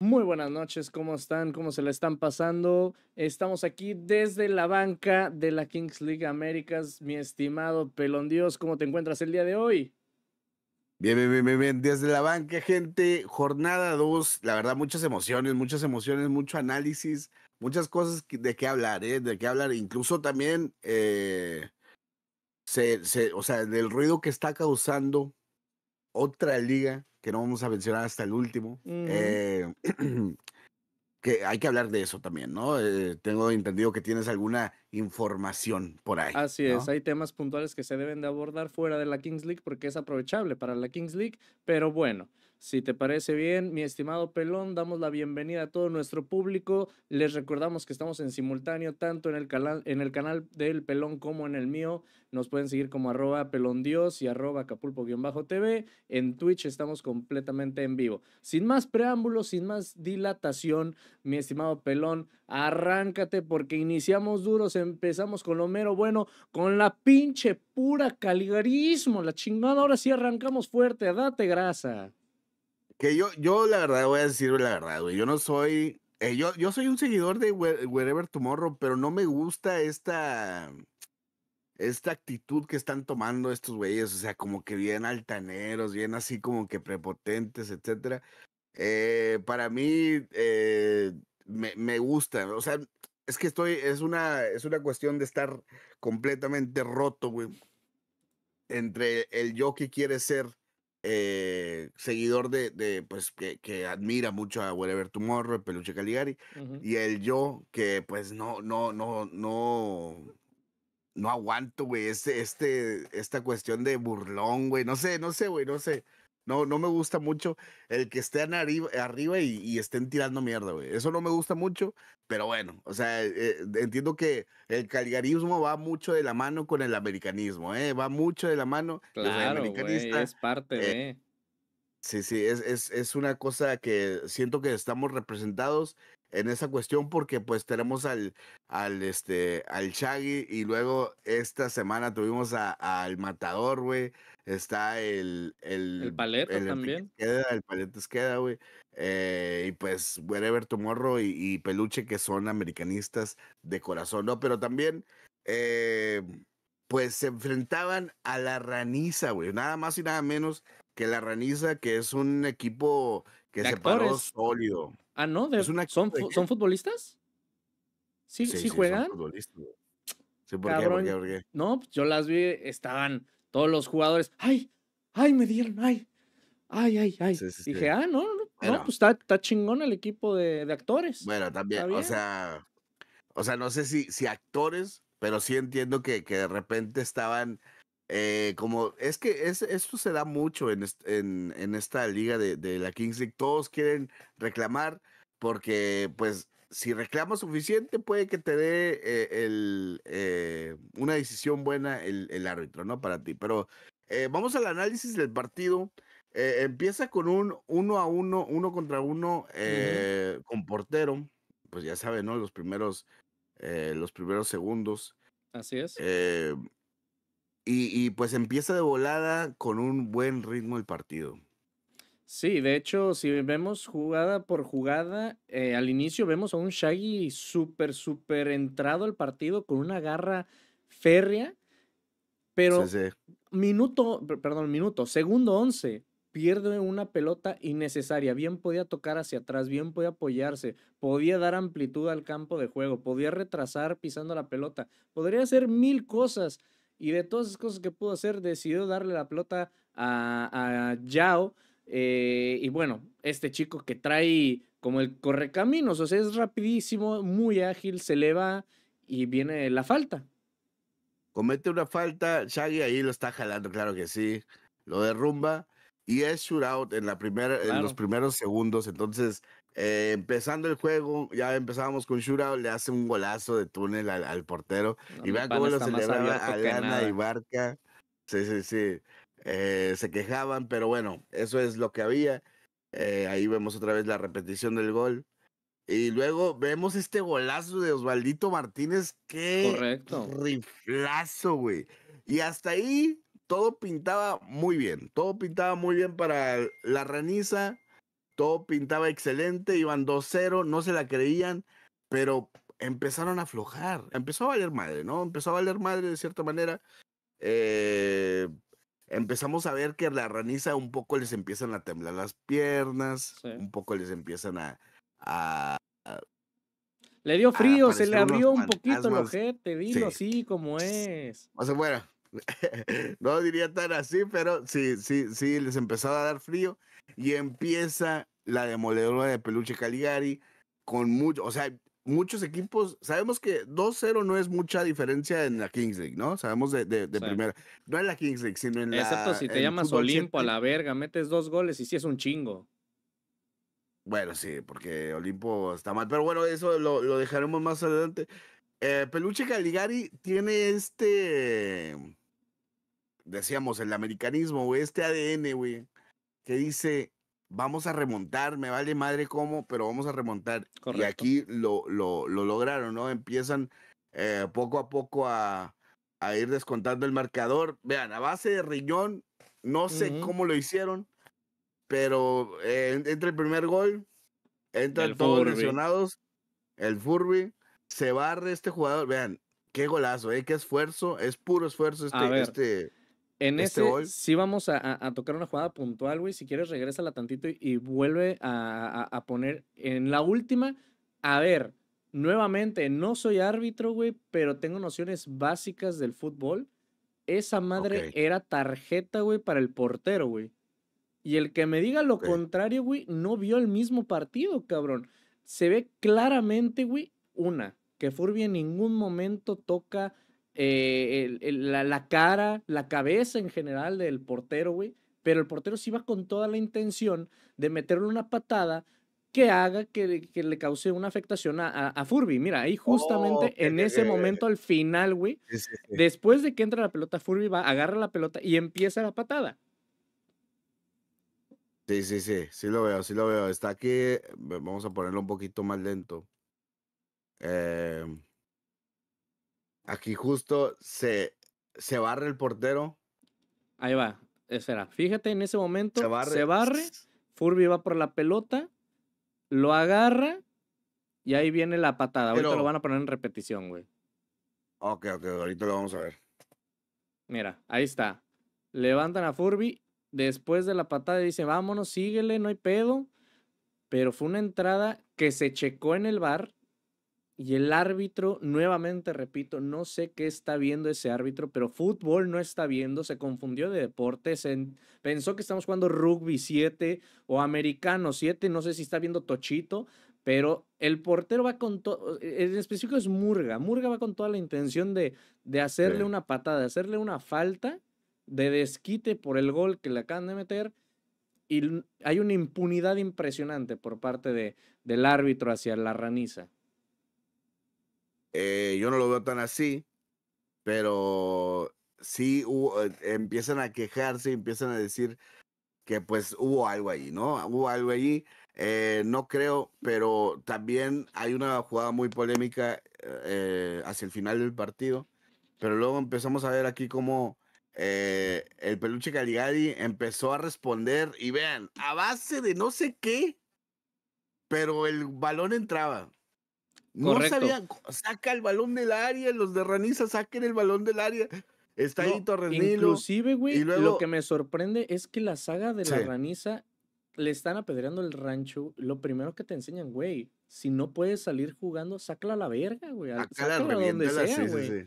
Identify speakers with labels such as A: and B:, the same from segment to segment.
A: Muy buenas noches, ¿cómo están? ¿Cómo se la están pasando? Estamos aquí desde la banca de la Kings League Américas. Mi estimado Pelón Dios, ¿cómo te encuentras el día de hoy?
B: Bien, bien, bien, bien, Desde la banca, gente, jornada 2, la verdad, muchas emociones, muchas emociones, mucho análisis, muchas cosas de qué hablar, ¿eh? De qué hablar. Incluso también, eh, o sea, del ruido que está causando otra liga que no vamos a mencionar hasta el último. Eh, que hay que hablar de eso también, ¿no? Eh, tengo entendido que tienes alguna información por ahí. Así es, hay
A: temas puntuales que se deben de abordar fuera de la Kings League porque es aprovechable para la Kings League, pero bueno. Si te parece bien, mi estimado Pelón, damos la bienvenida a todo nuestro público. Les recordamos que estamos en simultáneo tanto en el, canal, en el canal del Pelón como en el mío. Nos pueden seguir como arroba pelondios y arroba capulpo tv En Twitch estamos completamente en vivo. Sin más preámbulos, sin más dilatación, mi estimado Pelón, arráncate porque iniciamos duros, empezamos con lo mero bueno, con la pinche pura caligarismo, la chingada. Ahora sí arrancamos fuerte, date grasa
B: que yo, yo la verdad voy a decir la verdad, güey. Yo no soy. Eh, yo, soy un seguidor de Wherever Tomorrow, pero no me gusta esta. Esta actitud que están tomando estos güeyes, o sea, como que bien altaneros, bien así como que prepotentes, etcétera. Eh, para mí, eh, me, gusta, o sea, es que estoy, es una, es una cuestión de estar completamente roto, güey. Entre el yo que quiere ser eh, seguidor de, de pues, que, que, admira mucho a Whatever Tomorrow, el Peluche Caligari, y el yo, que pues no, no, no, no, no aguanto, güey, este, este, esta cuestión de burlón, güey, no sé, no sé, güey, no sé. No, me gusta mucho el que estén arriba, y, estén tirando mierda, güey. Eso no me gusta mucho, pero bueno, o sea, eh, entiendo que el calgarismo va mucho de la mano con el americanismo, ¿eh? Va mucho de la mano. Claro, güey, es
A: parte Eh,
B: sí, sí, es, es, es una cosa que siento que estamos representados en esa cuestión porque pues tenemos al, al, este, al Shaggy y luego esta semana tuvimos al Matador, güey. Está el... El, el el, también. Queda, güey. Eh, y pues Wherever Tomorrow y, Peluche que son americanistas de corazón, ¿no? Pero también... Eh, pues se enfrentaban a la Raniza, güey. Nada más y nada menos que la Raniza, que es un equipo que se paró sólido. Ah, no, ¿son, futbolistas? ¿Sí, sí, juegan?
A: Sí, No, pues, yo las vi, estaban todos los jugadores. ¡Ay! ¡Ay, me dieron! ¡Ay! ¡Ay, ay, ay!
B: Dije, ah, no, no, no pues está, chingón el equipo de, actores. Bueno, también, o sea, o sea, no sé si, si actores, pero sí entiendo que, que de repente estaban eh, como es que esto se da mucho en, en, esta liga de, la Kings League. Todos quieren reclamar porque, pues, si reclamas suficiente, puede que te dé eh, el, eh, una decisión buena el, árbitro, ¿no? Para ti. Pero vamos al análisis del partido. empieza con un uno a uno, uno contra uno con portero. Pues ya saben, ¿no? Los primeros, los primeros segundos. Así es. Y, pues empieza de volada con un buen ritmo el partido. Sí, de hecho, si vemos jugada por
A: jugada, eh, al inicio vemos a un Shaggy súper, súper entrado al partido con una garra férrea, pero minuto, perdón, minuto, segundo once, pierde una pelota innecesaria. Bien podía tocar hacia atrás, bien podía apoyarse, podía dar amplitud al campo de juego, podía retrasar pisando la pelota, podría hacer mil cosas y de todas esas cosas que pudo hacer, decidió darle la pelota a, a Yao. Eh, y bueno, este chico que trae como el correcaminos, o sea, es rapidísimo, muy ágil, se eleva y viene la falta.
B: Comete una falta, Shaggy ahí lo está jalando, claro que sí, lo derrumba y es shootout en, la primera, en los primeros segundos, entonces eh, empezando el juego, ya empezábamos con Shura le hace un golazo de túnel al, portero. y vean cómo lo celebraba Alana y Barca. Sí, sí, sí. Eh, se quejaban, pero bueno, eso es lo que había. Eh, ahí vemos otra vez la repetición del gol. Y luego vemos este golazo de Osvaldito Martínez. ¡Qué Correcto. riflazo, güey! Y hasta ahí todo pintaba muy bien. Todo pintaba muy bien para la raniza todo pintaba excelente, iban 2-0, no se la creían, pero empezaron a aflojar, empezó a valer madre, ¿no? Empezó a valer madre de cierta manera. Eh, empezamos a ver que la raniza un poco les empiezan a temblar las piernas, un poco les empiezan a... le dio frío, se le abrió un poquito el ojete, dilo así como es. bueno, no diría tan así, pero sí, sí, sí, les empezaba a dar frío. Y empieza la demoledora de peluche Caligari con mucho, o sea, muchos equipos, sabemos que 2-0 no es mucha diferencia en la Kings League, ¿no? Sabemos de, primera, no en la Kings League, sino en la... Excepto si te llamas Olimpo a la verga, metes dos goles y sí es un chingo. Bueno, sí, porque Olimpo está mal, pero bueno, eso lo, dejaremos más adelante. Eh, peluche Caligari tiene este, decíamos, el americanismo, güey, este ADN, güey, que dice, vamos a remontar, me vale madre cómo, pero vamos a remontar. Y aquí lo, lo, lograron, ¿no? Empiezan eh, poco a poco a, ir descontando el marcador. Vean, a base de riñón, no sé cómo lo hicieron, pero eh, entra el primer gol, entran todos lesionados, el Furby, se barre este jugador, vean, qué golazo, ¿eh? qué esfuerzo, es puro esfuerzo este, este, en este ese
A: sí vamos a, tocar una jugada puntual, güey. Si quieres, regrésala tantito y, vuelve a, poner en la última. A ver, nuevamente, no soy árbitro, güey, pero tengo nociones básicas del fútbol. Esa madre era tarjeta, güey, para el portero, güey. Y el que me diga lo contrario, güey, no vio el mismo partido, cabrón. Se ve claramente, güey, una, que Furby en ningún momento toca eh, la, cara, la cabeza en general del portero, güey. Pero el portero sí va con toda la intención de meterle una patada que haga que, le cause una afectación a, Furby. Mira, ahí justamente oh, en ese momento, al final, güey, después de que entra la pelota, Furby va, agarra la pelota y empieza la patada.
B: Sí, sí, sí, sí lo veo, sí lo veo. Está aquí, vamos a ponerlo un poquito más lento. Eh, Aquí justo se, se barre el portero. Ahí va, era.
A: Fíjate, en ese momento se barre. Furby va por la pelota, lo agarra y ahí viene la patada. Pero... Ahorita lo van a poner en repetición, güey. Ok, ok, ahorita lo vamos a ver. Mira, ahí está. Levantan a Furby. Después de la patada dice, vámonos, síguele, no hay pedo. Pero fue una entrada que se checó en el bar y el árbitro, nuevamente repito, no sé qué está viendo ese árbitro, pero fútbol no está viendo, se confundió de deportes. pensó que estamos jugando rugby 7 o americano 7, no sé si está viendo Tochito, pero el portero va con todo, e, en específico es Murga, Murga va con toda la intención de, de hacerle una patada, de hacerle una falta de desquite por el gol que le acaban de meter y hay una impunidad impresionante por parte de, del
B: árbitro hacia la raniza. Eh, yo no lo veo tan así, pero sí eh, empiezan a quejarse, empiezan a decir que pues hubo algo ahí ¿no? Hubo algo allí. Eh, no creo, pero también hay una jugada muy polémica hacia el final del partido. Pero luego empezamos a ver aquí cómo el peluche Caligari empezó a responder y vean, a base de no sé qué, pero el balón entraba. No sabían, saca el balón del área, los de Raniza saquen el balón del área. Está ahí ahí Nilo Inclusive, güey, lo que
A: me sorprende es que la saga de la Raniza le están apedreando el rancho. Lo primero que te enseñan, güey, si no puedes salir jugando, sácala a la verga, güey. Sácala donde sea, güey.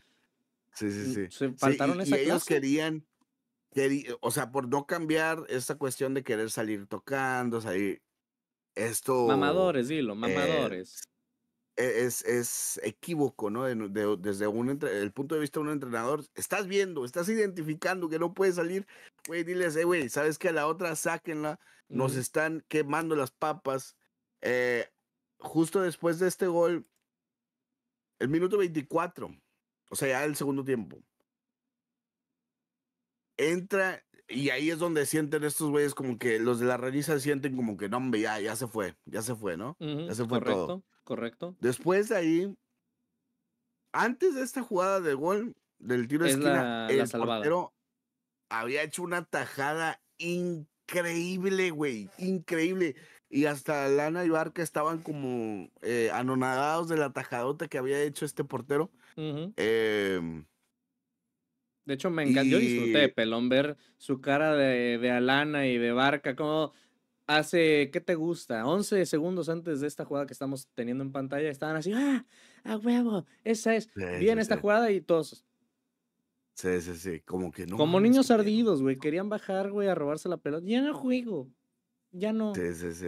B: Sí, sí, sí. Mm, se faltaron y, y ellos querían, o sea, por no cambiar esta cuestión de querer salir tocando, salir esto. Mamadores, dilo, eh, mamadores. E-, es, equívoco, ¿no? desde un el punto de vista de un entrenador, estás viendo, estás identificando que no puede salir, güey, diles, eh, güey, ¿sabes que A la otra sáquenla, nos están quemando las papas. Eh, justo después de este gol, el minuto 24, o sea, ya el segundo tiempo, entra y ahí es donde sienten estos güeyes como que los de la realiza sienten como que no, hombre, ya, ya se fue, ya se fue, ¿no? ya se fue todo correcto. Después de ahí, antes de esta jugada de gol del tiro de esquina, el portero había hecho una tajada increíble, güey, increíble. Y hasta Alana y Barca estaban como eh, anonadados de la tajadota que había hecho este portero. Em, de hecho, me encantó, disfruté de
A: Pelón ver su cara de Alana y de Barca, como hace, ¿qué te gusta? 11 segundos antes de esta jugada que estamos teniendo en pantalla, estaban así, ¡ah! ¡A huevo! Esa es. Bien esta jugada y
B: todos. Sí, sí, sí. Como que no. Como
A: niños ardidos, güey. Querían bajar, güey, a robarse la pelota. Ya no juego. Ya no.
B: Sí, sí, sí.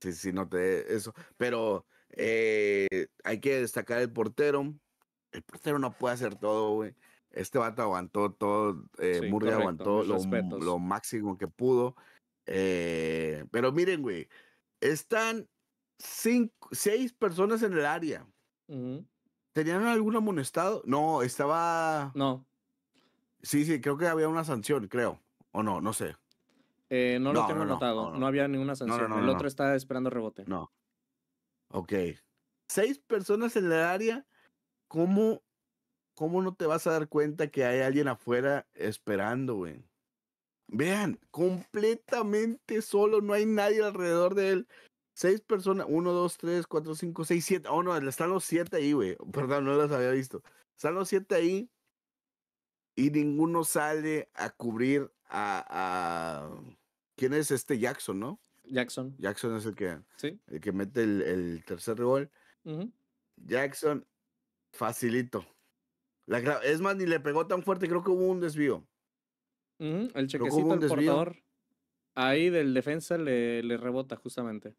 B: Sí, sí, no te. Eso. Pero eh, hay que destacar el portero. El portero no puede hacer todo, güey. Este vato aguantó todo. Eh, aguantó lo, lo máximo que pudo. Eh, pero miren, güey, están cinco, seis personas en el área. ¿Tenían algún amonestado? No, estaba. No. Sí, sí, creo que había una sanción, creo. O no, no sé.
A: Eh, no, lo tengo no, notado. No, había ninguna sanción. el otro
B: estaba esperando rebote. No. Ok. Seis personas en el área. ¿Cómo, ¿Cómo no te vas a dar cuenta que hay alguien afuera esperando, güey? Vean, completamente solo, no hay nadie alrededor de él. Seis personas, uno, dos, tres, cuatro, cinco, seis, siete. Oh, no, están los siete ahí, güey. Perdón, no las había visto. Están los siete ahí y ninguno sale a cubrir a, ¿Quién es este Jackson, no? Jackson. Jackson es el que, ¿Sí? el que mete el, tercer gol. Jackson, facilito. es más, ni le pegó tan fuerte, creo que hubo un desvío.
A: El chequecito al portador.
B: Ahí del defensa le, rebota justamente.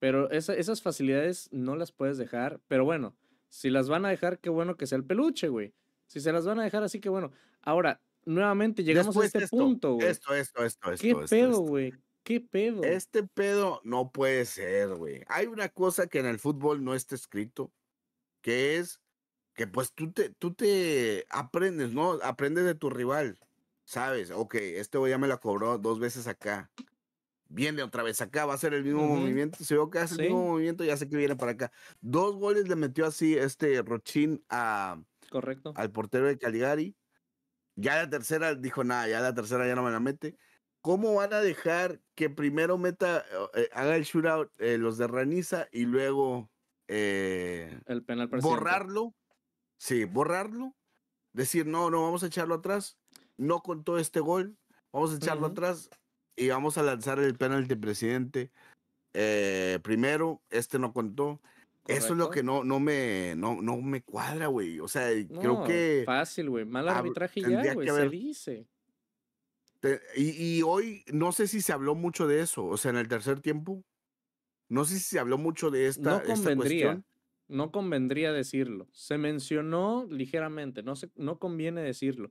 A: Pero esas facilidades no las puedes dejar. Pero bueno, si las van a dejar, qué bueno que sea el peluche, güey. Si se las van a dejar así, que bueno. Ahora, nuevamente llegamos a este punto, güey. Esto,
B: esto, esto, esto. ¿Qué pedo, güey? ¿Qué pedo? Este pedo no puede ser, güey. Hay una cosa que en el fútbol no está escrito, que es que pues tú te, tú te aprendes, ¿no? Aprendes de tu rival sabes, ok, este güey ya me la cobró dos veces acá. Viene otra vez acá, va a ser el mismo movimiento. Si veo que hace el mismo movimiento, ya sé que viene para acá. Dos goles le metió así este Rochín a, Correcto. al portero de Caligari. Ya la tercera dijo nada, ya la tercera ya no me la mete. ¿Cómo van a dejar que primero meta, eh, haga el shootout eh, los de Raniza y luego eh, el penal borrarlo? Sí, borrarlo. Decir, no, no, vamos a echarlo atrás no contó este gol, vamos a echarlo atrás y vamos a lanzar el penalti presidente. Eh, primero, este no contó. Eso es lo que no, no, me, no, no me cuadra, güey. O sea, creo que. Fácil, güey. Mal arbitraje ya, güey. Se dice. y, y, hoy no sé si se habló mucho de eso. O sea, en el tercer tiempo. No sé si se habló mucho de esta, no esta No convendría decirlo. Se mencionó
A: ligeramente. No, se, no conviene decirlo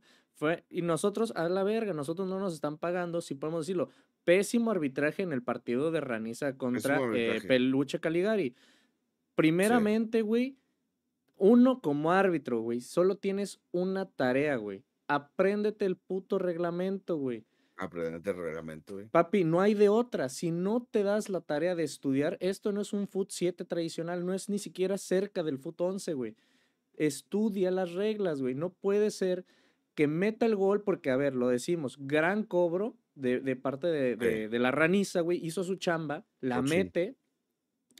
A: y nosotros, a la verga, nosotros no nos están pagando, si podemos decirlo, pésimo arbitraje en el partido de Raniza contra eh, Peluche Caligari. Primeramente, güey, uno como árbitro, güey, solo tienes una tarea, güey. Apréndete el puto reglamento, güey. Apréndete el reglamento, güey. Papi, no hay de otra. Si no te das la tarea de estudiar, esto no es un Foot 7 tradicional, no es ni siquiera cerca del Foot 11, güey. Estudia las reglas, güey. No puede ser que meta el gol, porque, a ver, lo decimos, gran cobro de, parte de, la raniza, güey, hizo su chamba, la mete,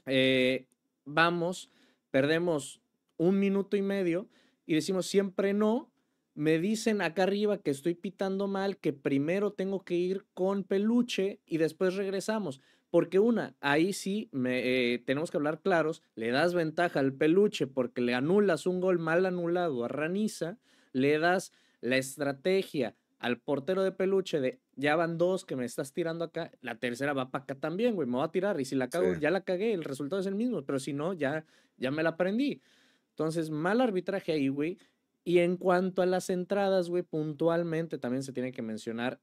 A: eh, vamos, perdemos un minuto y medio y decimos siempre no. Me dicen acá arriba que estoy pitando mal, que primero tengo que ir con peluche y después regresamos. Porque una, ahí sí me, eh, tenemos que hablar claros, le das ventaja al peluche porque le anulas un gol mal anulado a Raniza, le das la estrategia al portero de peluche de ya van dos que me estás tirando acá, la tercera va para acá también, güey, me va a tirar y si la cago, ya la cagué, el resultado es el mismo, pero si no, ya, ya me la aprendí. Entonces, mal arbitraje ahí, güey. Y en cuanto a las entradas, güey, puntualmente también se tiene que mencionar.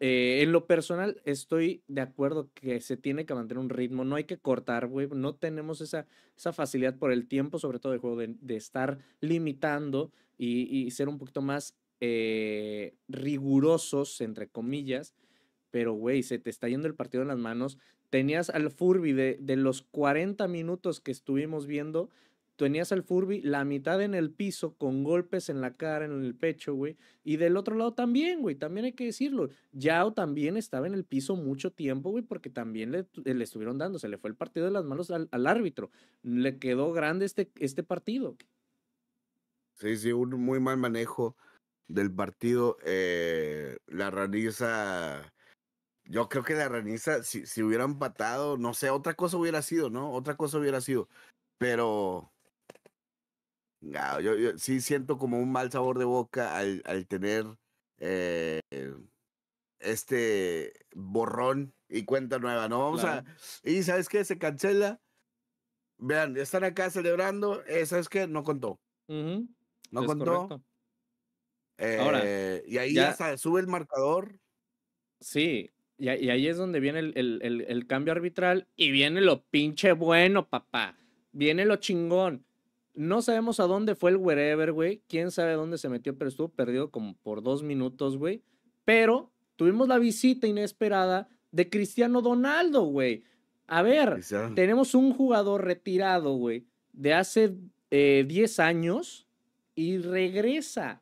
A: Eh, en lo personal, estoy de acuerdo que se tiene que mantener un ritmo, no hay que cortar, güey, no tenemos esa, esa facilidad por el tiempo, sobre todo de juego, de, estar limitando y ser un poquito más eh, rigurosos, entre comillas, pero güey, se te está yendo el partido en las manos. Tenías al Furby de, los 40 minutos que estuvimos viendo, tenías al Furby la mitad en el piso con golpes en la cara, en el pecho, güey. Y del otro lado también, güey, también hay que decirlo. Yao también estaba en el piso mucho tiempo, güey, porque también le, eh, estuvieron dando, se le fue el partido de las manos
B: al, árbitro. Le quedó grande este, este partido. Sí, sí, un muy mal manejo del partido, eh, la raniza, yo creo que la raniza, si, si hubiera empatado, no sé, otra cosa hubiera sido, ¿no? Otra cosa hubiera sido, pero no, yo, sí siento como un mal sabor de boca al, al tener eh, este borrón y cuenta nueva, ¿no? Vamos Y sabes qué, se cancela. Vean, están acá celebrando, eh, ¿sabes qué? No contó.
A: No
B: contó. Ahora, eh, y ahí ya, sube el marcador.
A: Sí, y, ahí es donde viene el, cambio arbitral y viene lo pinche bueno, papá. Viene lo chingón. No sabemos a dónde fue el wherever, güey. Quién sabe dónde se metió, pero estuvo perdido como por dos minutos, güey. Pero tuvimos la visita inesperada de Cristiano Donaldo, güey. A ver, tenemos un jugador retirado, güey, de hace 10 eh, años y regresa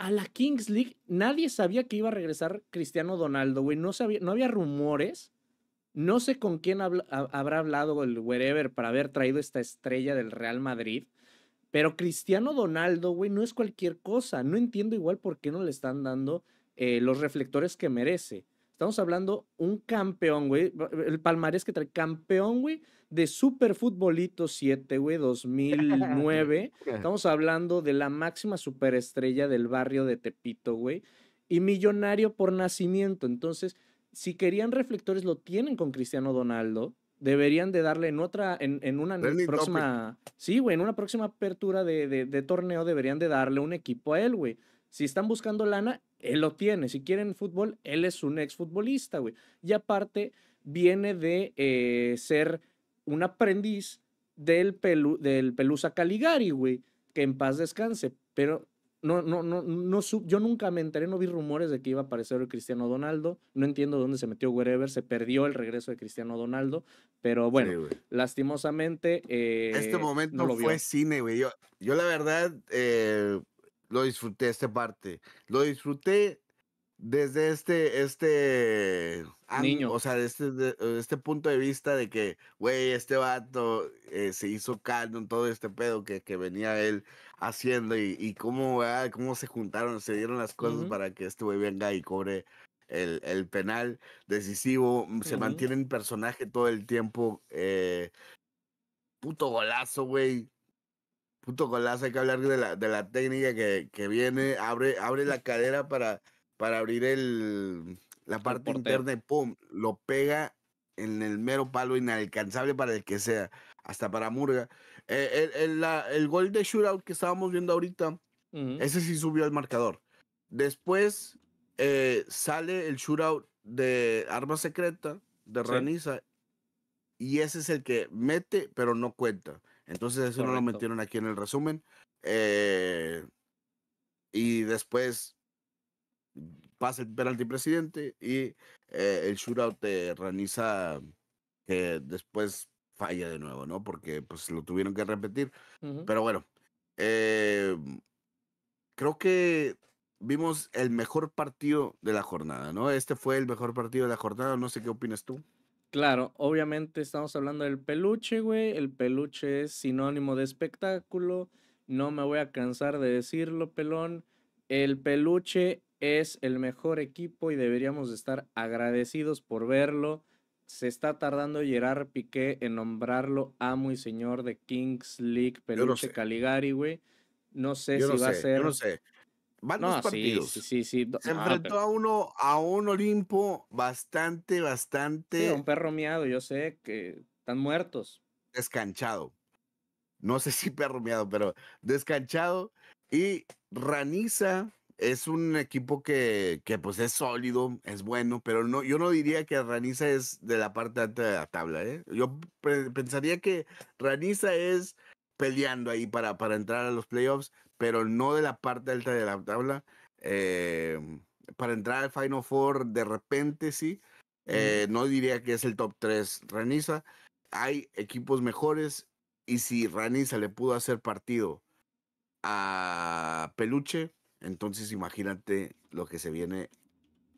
A: a la Kings League. Nadie sabía que iba a regresar Cristiano Donaldo, güey. No, no había rumores. No sé con quién habrá hablado el wherever para haber traído esta estrella del Real Madrid. Pero Cristiano Donaldo, güey, no es cualquier cosa. No entiendo igual por qué no le están dando eh, los reflectores que merece. Estamos hablando un campeón, güey. El palmarés que trae campeón, güey, de Superfutbolito 7, güey, 2009. Eh. Estamos hablando de la máxima superestrella del barrio de Tepito, güey. Y millonario por nacimiento. Entonces, si querían reflectores, lo tienen con Cristiano Donaldo. Deberían de darle en otra, en, una próxima, sí, güey, en una próxima apertura de, torneo deberían de darle un equipo a él, güey. Si están buscando lana, él lo tiene. Si quieren fútbol, él es un exfutbolista, güey. Y aparte, viene de eh, ser un aprendiz del, del Pelusa Caligari, güey, que en paz descanse, pero no, no, no, no, yo nunca me enteré, no vi rumores de que iba a aparecer el Cristiano Donaldo, no entiendo dónde se metió Wherever, se perdió el regreso de Cristiano Donaldo, pero bueno, lastimosamente... Eh, este momento no fue cine,
B: güey, yo, la verdad eh, lo disfruté esta parte, lo disfruté desde este, este niño. O sea, desde, este, este punto de vista de que, güey, este vato eh, se hizo caldo en todo este pedo que, venía él haciendo y, cómo, ah, cómo se juntaron, se dieron las cosas para que este güey venga y cobre el, el penal decisivo. Mm, se mantiene en personaje todo el tiempo. Eh, puto golazo, güey puto golazo, hay que hablar de la, de la técnica que, que, viene, abre, abre la cadera para para abrir el, la parte interna y pum, lo pega en el mero palo inalcanzable para el que sea, hasta para Murga. Eh, el, gol de shootout que estábamos viendo ahorita, ese sí subió al marcador. Después eh, sale el shootout de Arma Secreta, de Raniza, y ese es el que mete, pero no cuenta. Entonces eso no lo metieron aquí en el resumen. Eh, y después pasa el penalti presidente y eh, el shootout de Raniza que después falla de nuevo, ¿no? Porque pues lo tuvieron que repetir. Pero bueno, eh, creo que vimos el mejor partido de la jornada, ¿no? Este fue el mejor partido de la jornada, no sé qué opinas tú.
A: Claro, obviamente estamos hablando del peluche, güey. El peluche es sinónimo de espectáculo. No me voy a cansar de decirlo, pelón. El peluche es el mejor equipo y deberíamos estar agradecidos por verlo. Se está tardando Gerard Piqué en nombrarlo amo y señor de Kings League Peluche Caligari, güey. No sé si va sé, a ser. no sé.
B: Van dos partidos. Se enfrentó a uno, a un Olimpo bastante, bastante. un perro miado, yo sé que están muertos. Descanchado. No sé si perro miado, pero descanchado. Y Raniza es un equipo que, pues es sólido, es bueno, pero no, yo no diría que Raniza es de la parte alta de la tabla. ¿eh? Yo pensaría que Raniza es peleando ahí para, para entrar a los playoffs, pero no de la parte alta de la tabla. Em, para entrar al Final Four de repente sí. Eh, no diría que es el top 3 Raniza. Hay equipos mejores y si Raniza le pudo hacer partido a Peluche, entonces imagínate lo que se viene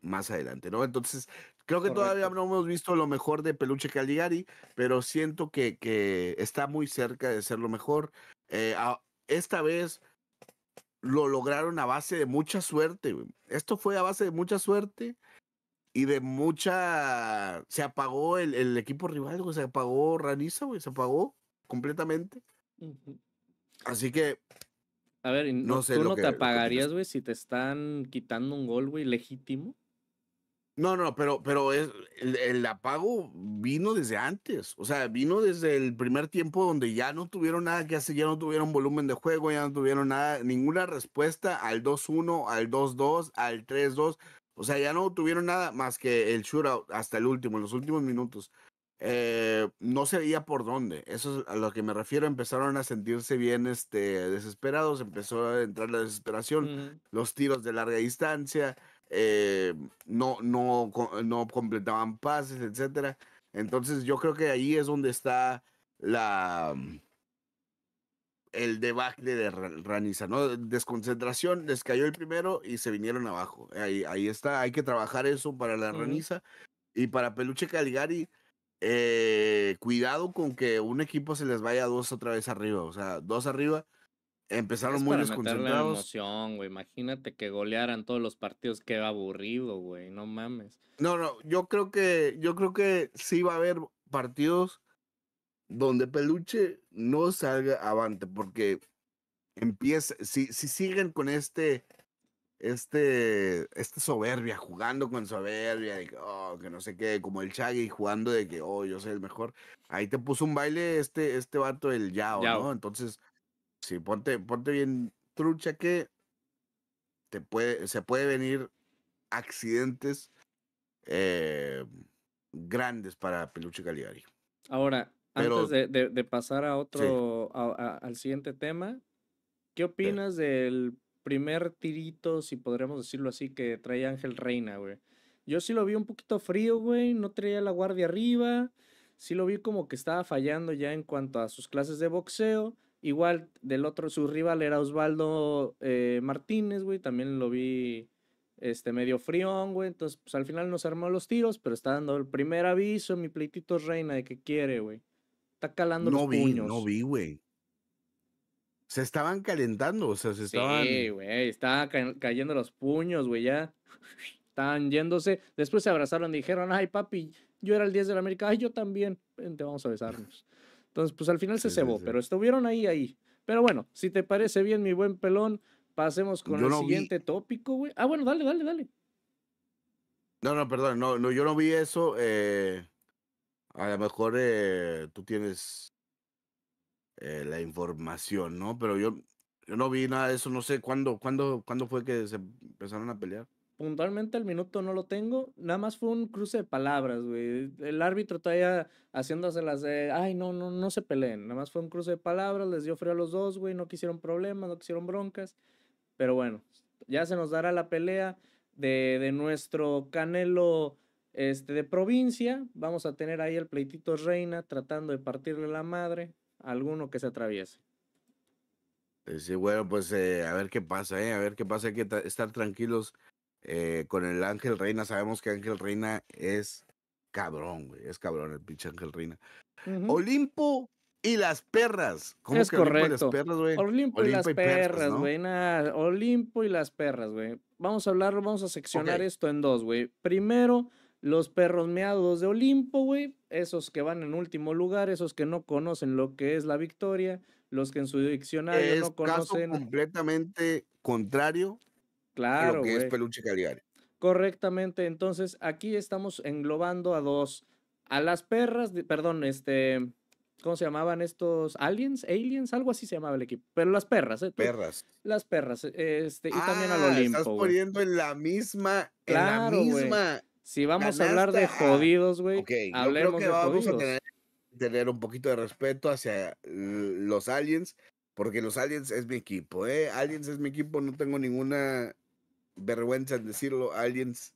B: más adelante, ¿no? Entonces, creo que todavía no hemos visto lo mejor de Peluche Caligari, pero siento que, que está muy cerca de ser lo mejor. Eh, esta vez lo lograron a base de mucha suerte. Esto fue a base de mucha suerte y de mucha... Se apagó el, equipo rival, se apagó Raniza, güey, se apagó completamente. Así que a ver, ¿tú no te apagarías, güey, si te están quitando un gol, güey, legítimo? No, no, pero, pero es, el, apago vino desde antes. O sea, vino desde el primer tiempo donde ya no tuvieron nada que hacer, ya no tuvieron volumen de juego, ya no tuvieron nada, ninguna respuesta al 2-1, al 2-2, al 3-2. O sea, ya no tuvieron nada más que el shootout hasta el último, en los últimos minutos. Eh, no se veía por dónde. Eso es a lo que me refiero. Empezaron a sentirse bien este, desesperados, empezó a entrar la desesperación, los tiros de larga distancia, eh, no, no, no completaban pases, etc. Entonces yo creo que ahí es donde está la mm, el debacle de Raniza, ¿no? Desconcentración, les cayó el primero y se vinieron abajo. Ahí, ahí está, hay que trabajar eso para la Raniza. Y para Peluche Caligari, eh, cuidado con que un equipo se les vaya dos otra vez arriba. O sea, dos arriba. Empezaron muy para desconcentrados.
A: Imagínate que golearan todos los partidos, qué aburrido, güey. No mames.
B: No, no, yo creo que, yo creo que sí va a haber partidos donde Peluche no salga avante, porque empieza, si, si siguen con este este, este soberbia, jugando con soberbia, oh, que, no sé qué, como el y jugando de que, oh, yo soy el mejor. Ahí te puso un baile este, este vato, el Yao, ¿no? Entonces, sí, ponte, ponte bien trucha que te puede, se puede venir accidentes eh, grandes para Peluche Caliari.
A: Ahora, antes de, pasar a otro, al siguiente tema, ¿qué opinas del primer tirito, si podríamos decirlo así, que traía Ángel Reina, güey. Yo sí lo vi un poquito frío, güey, no traía la guardia arriba, sí lo vi como que estaba fallando ya en cuanto a sus clases de boxeo. Igual del otro, su rival era Osvaldo eh, Martínez, güey, también lo vi este medio frío, güey. Entonces, pues al final nos armó los tiros, pero está dando el primer aviso, mi pleitito reina de que quiere, güey. Está calando no los vi, No
B: vi, güey se estaban calentando, o sea, se estaban. Sí,
A: güey, estaban cayendo los puños, güey, ya. Estaban yéndose. Después se abrazaron, y dijeron, ay, papi, yo era el 10 de la América, ay, yo también. Vente, vamos a besarnos. Entonces, pues al final se cebó, pero estuvieron ahí, ahí. Pero bueno, si te parece bien, mi buen pelón, pasemos con el siguiente tópico, güey. Ah, bueno, dale, dale, dale.
B: No, no, perdón, no, no yo no vi eso. Eh, a lo mejor eh, tú tienes eh, la información, ¿no? Pero yo, yo no vi nada de eso, no sé cuándo, cuándo, cuándo fue que se empezaron a pelear.
A: Puntualmente el minuto no lo tengo, nada más fue un cruce de palabras, güey. El árbitro todavía las de, ay, no, no, no se peleen, nada más fue un cruce de palabras, les dio frío a los dos, güey, no quisieron problemas, no quisieron broncas, pero bueno, ya se nos dará la pelea de, nuestro Canelo este, de provincia, vamos a tener ahí el pleitito Reina tratando de partirle la madre alguno que se atraviese.
B: Eh, sí, bueno, pues eh, a ver qué pasa, eh, a ver qué pasa, hay que estar tranquilos eh, con el Ángel Reina, sabemos que Ángel Reina es cabrón, güey, es cabrón el pinche Ángel Reina. Olimpo y las perras, ¿cómo es correcto. Olimpo y las perras, güey? Olimpo, y las perras, güey,
A: Olimpo y las perras, güey. Vamos a hablar, vamos a seccionar esto en dos, güey. Primero, los perros meados de Olimpo, güey, esos que van en último lugar, esos que no conocen
B: lo que es la victoria, los que en su diccionario no conocen. Caso completamente contrario claro, a lo que es peluche
A: Correctamente, entonces aquí estamos englobando a dos, a las perras, perdón, este, ¿cómo se llamaban estos? Aliens, aliens, algo así se llamaba el equipo. Pero las perras, ¿eh? Perras. Las
B: perras, este, y también al ah, Olimpo. Estás poniendo en la misma, en la misma, si vamos a hablar de ah, jodidos, güey, hablemos creo vamos a tener, un poquito de respeto hacia eh, los aliens, porque los aliens es mi equipo, ¿eh? Aliens es mi equipo, no tengo ninguna vergüenza en decirlo. Aliens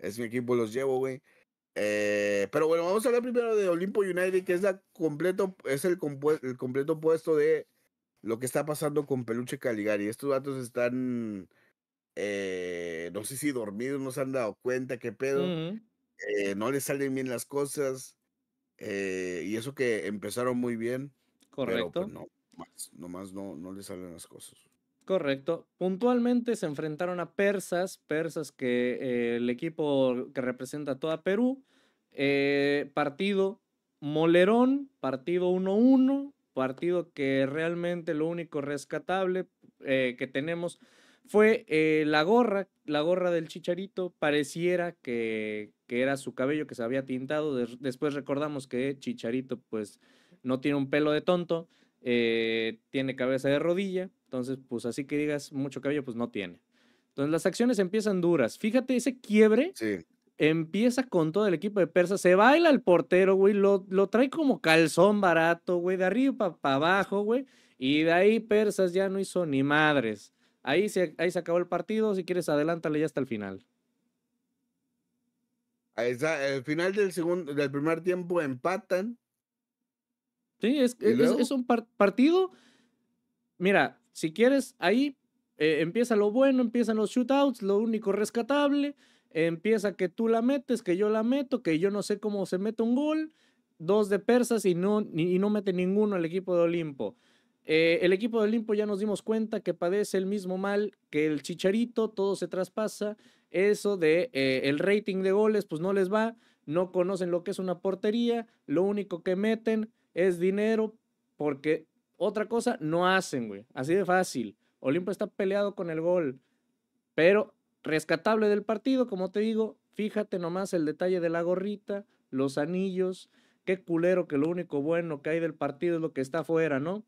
B: es mi equipo, los llevo, güey. Eh, pero bueno, vamos a hablar primero de Olimpo United, que es, la completo, es el, el completo opuesto de lo que está pasando con Peluche Caligari. Estos datos están eh, no sé si dormidos, no se han dado cuenta qué pedo, mm. eh, no les salen bien las cosas, eh, y eso que empezaron muy bien. Pues, Correcto. no, más, nomás no, no le salen las cosas.
A: Correcto. Puntualmente se enfrentaron a persas, persas que el equipo que representa a toda Perú, partido Molerón, partido 1-1, partido que realmente lo único rescatable que tenemos fue eh, la gorra, la gorra del chicharito, pareciera que, era su cabello que se había tintado, después recordamos que chicharito pues no tiene un pelo de tonto, eh, tiene cabeza de rodilla, entonces pues así que digas mucho cabello pues no tiene. Entonces las acciones empiezan duras, fíjate ese quiebre. Empieza con todo el equipo de Persas. se baila el portero, güey, lo, trae como calzón barato, güey, de arriba para abajo, güey, y de ahí Persas ya no hizo ni madres. Ahí
B: se, ahí se acabó el partido. Si quieres, adelántale ya hasta el final. está, el final del segundo, del primer tiempo empatan. Sí, es, un partido. Mira, si quieres, ahí eh,
A: empieza lo bueno, empiezan los shootouts, lo único rescatable. empieza que tú la metes, que yo la meto, que yo no sé cómo se mete un gol. Dos de persas y no, y no mete ninguno al equipo de Olimpo. Eh, el equipo de Olimpo ya nos dimos cuenta que padece el mismo mal que el Chicharito, todo se traspasa. Eso de eh, el rating de goles, pues no les va, no conocen lo que es una portería, lo único que meten es dinero, porque otra cosa no hacen, güey. Así de fácil. Olimpo está peleado con el gol, pero rescatable del partido, como te digo, fíjate nomás el detalle de la gorrita, los anillos, qué culero que lo único bueno que hay del partido es lo que está afuera, ¿no?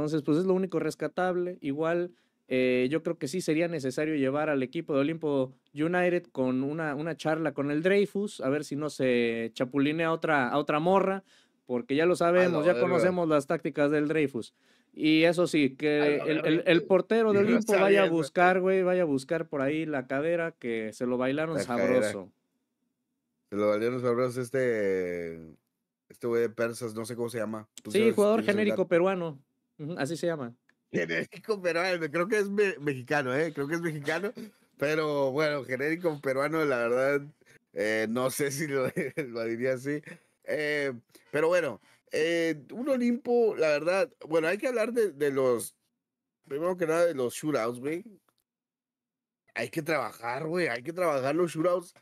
A: Entonces, pues es lo único rescatable. Igual, eh, yo creo que sí sería necesario llevar al equipo de Olimpo United con una, una charla con el Dreyfus, a ver si no se chapulinea a otra, otra morra, porque ya lo sabemos, ya conocemos las tácticas del Dreyfus. Y eso sí, que el, portero de eh, Olimpo vaya a buscar, güey, vaya a buscar por ahí la cadera que se lo bailaron sabroso.
B: Se lo bailaron sabroso este, este güey de Persas, no sé cómo se llama. sí, jugador genérico
A: peruano. Así se llama.
B: Genérico peruano, ah, creo que es mexicano, ¿eh? Creo que es mexicano. Pero bueno, genérico peruano, la verdad, eh, no sé si lo, diría así. Eh, pero bueno, eh, un Olimpo, la verdad, bueno, hay que hablar de, los, primero que nada, de los shootouts, güey. Hay que trabajar, güey, hay que trabajar los shootouts.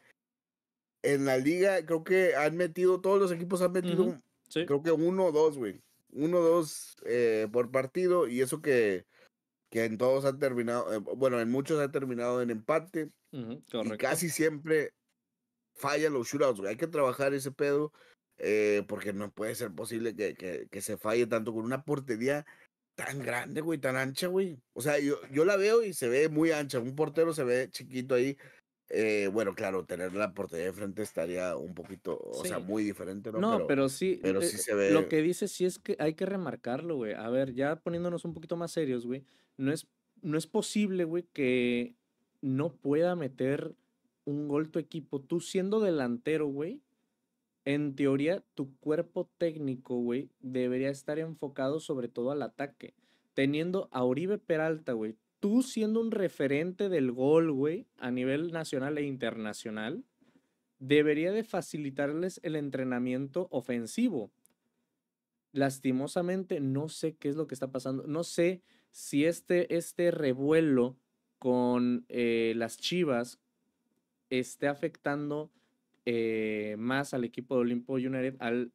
B: En la liga, creo que han metido, todos los equipos han metido, creo que uno o dos, güey uno, dos eh, por partido, y eso que, que en todos ha terminado, eh, bueno, en muchos ha terminado en empate, y casi siempre fallan los shootouts, hay que trabajar ese pedo, eh, porque no puede ser posible que, se falle tanto con una portería tan grande, güey, tan ancha, güey. O sea, yo, yo la veo y se ve muy ancha, un portero se ve chiquito ahí, eh, bueno, claro, tener la portería de frente estaría un poquito, o sea, muy diferente, ¿no? No, pero, sí, pero eh, sí eh, se ve... lo que
A: dice sí es que hay que remarcarlo, güey. A ver, ya poniéndonos un poquito más serios, güey, no es, no es posible, güey, que no pueda meter un gol tu equipo. Tú siendo delantero, güey, en teoría, tu cuerpo técnico, güey, debería estar enfocado sobre todo al ataque. Teniendo a Oribe Peralta, güey, tú siendo un referente del gol, a nivel nacional e internacional, debería de facilitarles el entrenamiento ofensivo. Lastimosamente, no sé qué es lo que está pasando. No sé si este, este revuelo con eh, las Chivas esté afectando eh, más al equipo de Olimpo United al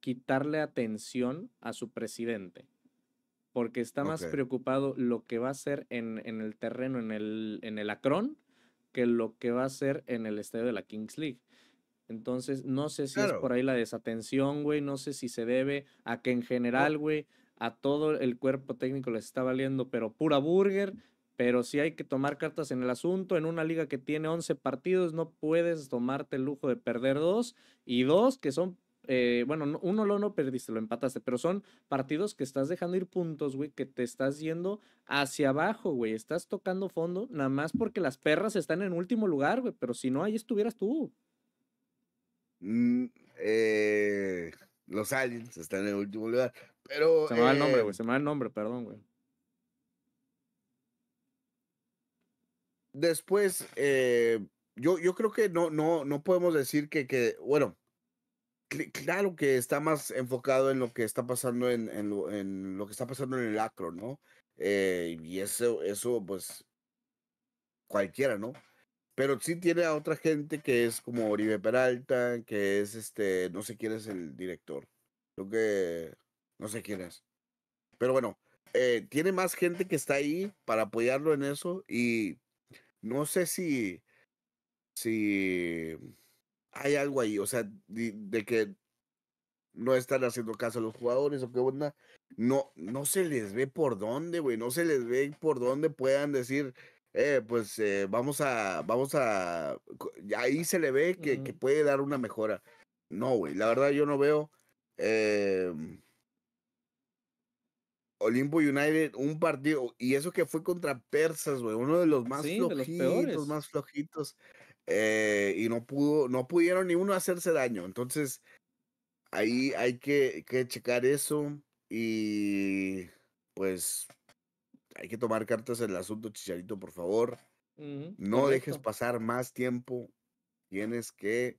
A: quitarle atención a su presidente porque está más preocupado lo que va a ser en, en, el terreno, en el, en el Acron, que lo que va a ser en el estadio de la Kings League. Entonces, no sé si es por ahí la desatención, güey, no sé si se debe a que en general, güey, a todo el cuerpo técnico les está valiendo, pero pura burger, pero si hay que tomar cartas en el asunto. En una liga que tiene 11 partidos, no puedes tomarte el lujo de perder dos y dos que son eh, bueno, uno lo no perdiste, lo empataste, pero son partidos que estás dejando ir puntos, güey, que te estás yendo hacia abajo, güey, estás tocando fondo, nada más porque las perras están en último lugar, güey, pero si no, ahí estuvieras tú.
B: Mm, eh, los aliens están en último lugar, pero... Se me va el nombre, eh, güey, se me va el nombre, perdón, güey. Después, yo, yo creo que no, no, no podemos decir que, que bueno, claro que está más enfocado en lo que está pasando en, lo, que está pasando en el acro, ¿no? Eh, y eso, eso, pues, cualquiera, ¿no? Pero sí tiene a otra gente que es como Oribe Peralta, que es este, no sé quién es el director. Creo que no sé quién es. Pero bueno, eh, tiene más gente que está ahí para apoyarlo en eso. Y no sé si. si hay algo ahí, o sea, de, que no están haciendo caso a los jugadores o qué onda. No, no se les ve por dónde, güey, no se les ve por dónde puedan decir, eh, pues eh, vamos a, vamos a, ahí se le ve que, puede dar una mejora. No, güey, la verdad yo no veo. Em, Olimpo United, un partido, y eso que fue contra Persas, güey, uno de los más flojitos, los más flojitos. Eh, y no pudo, no pudieron ni uno hacerse daño. Entonces, ahí hay que, checar eso y pues hay que tomar cartas en el asunto, Chicharito, por favor.
A: no dejes
B: pasar más tiempo. Tienes que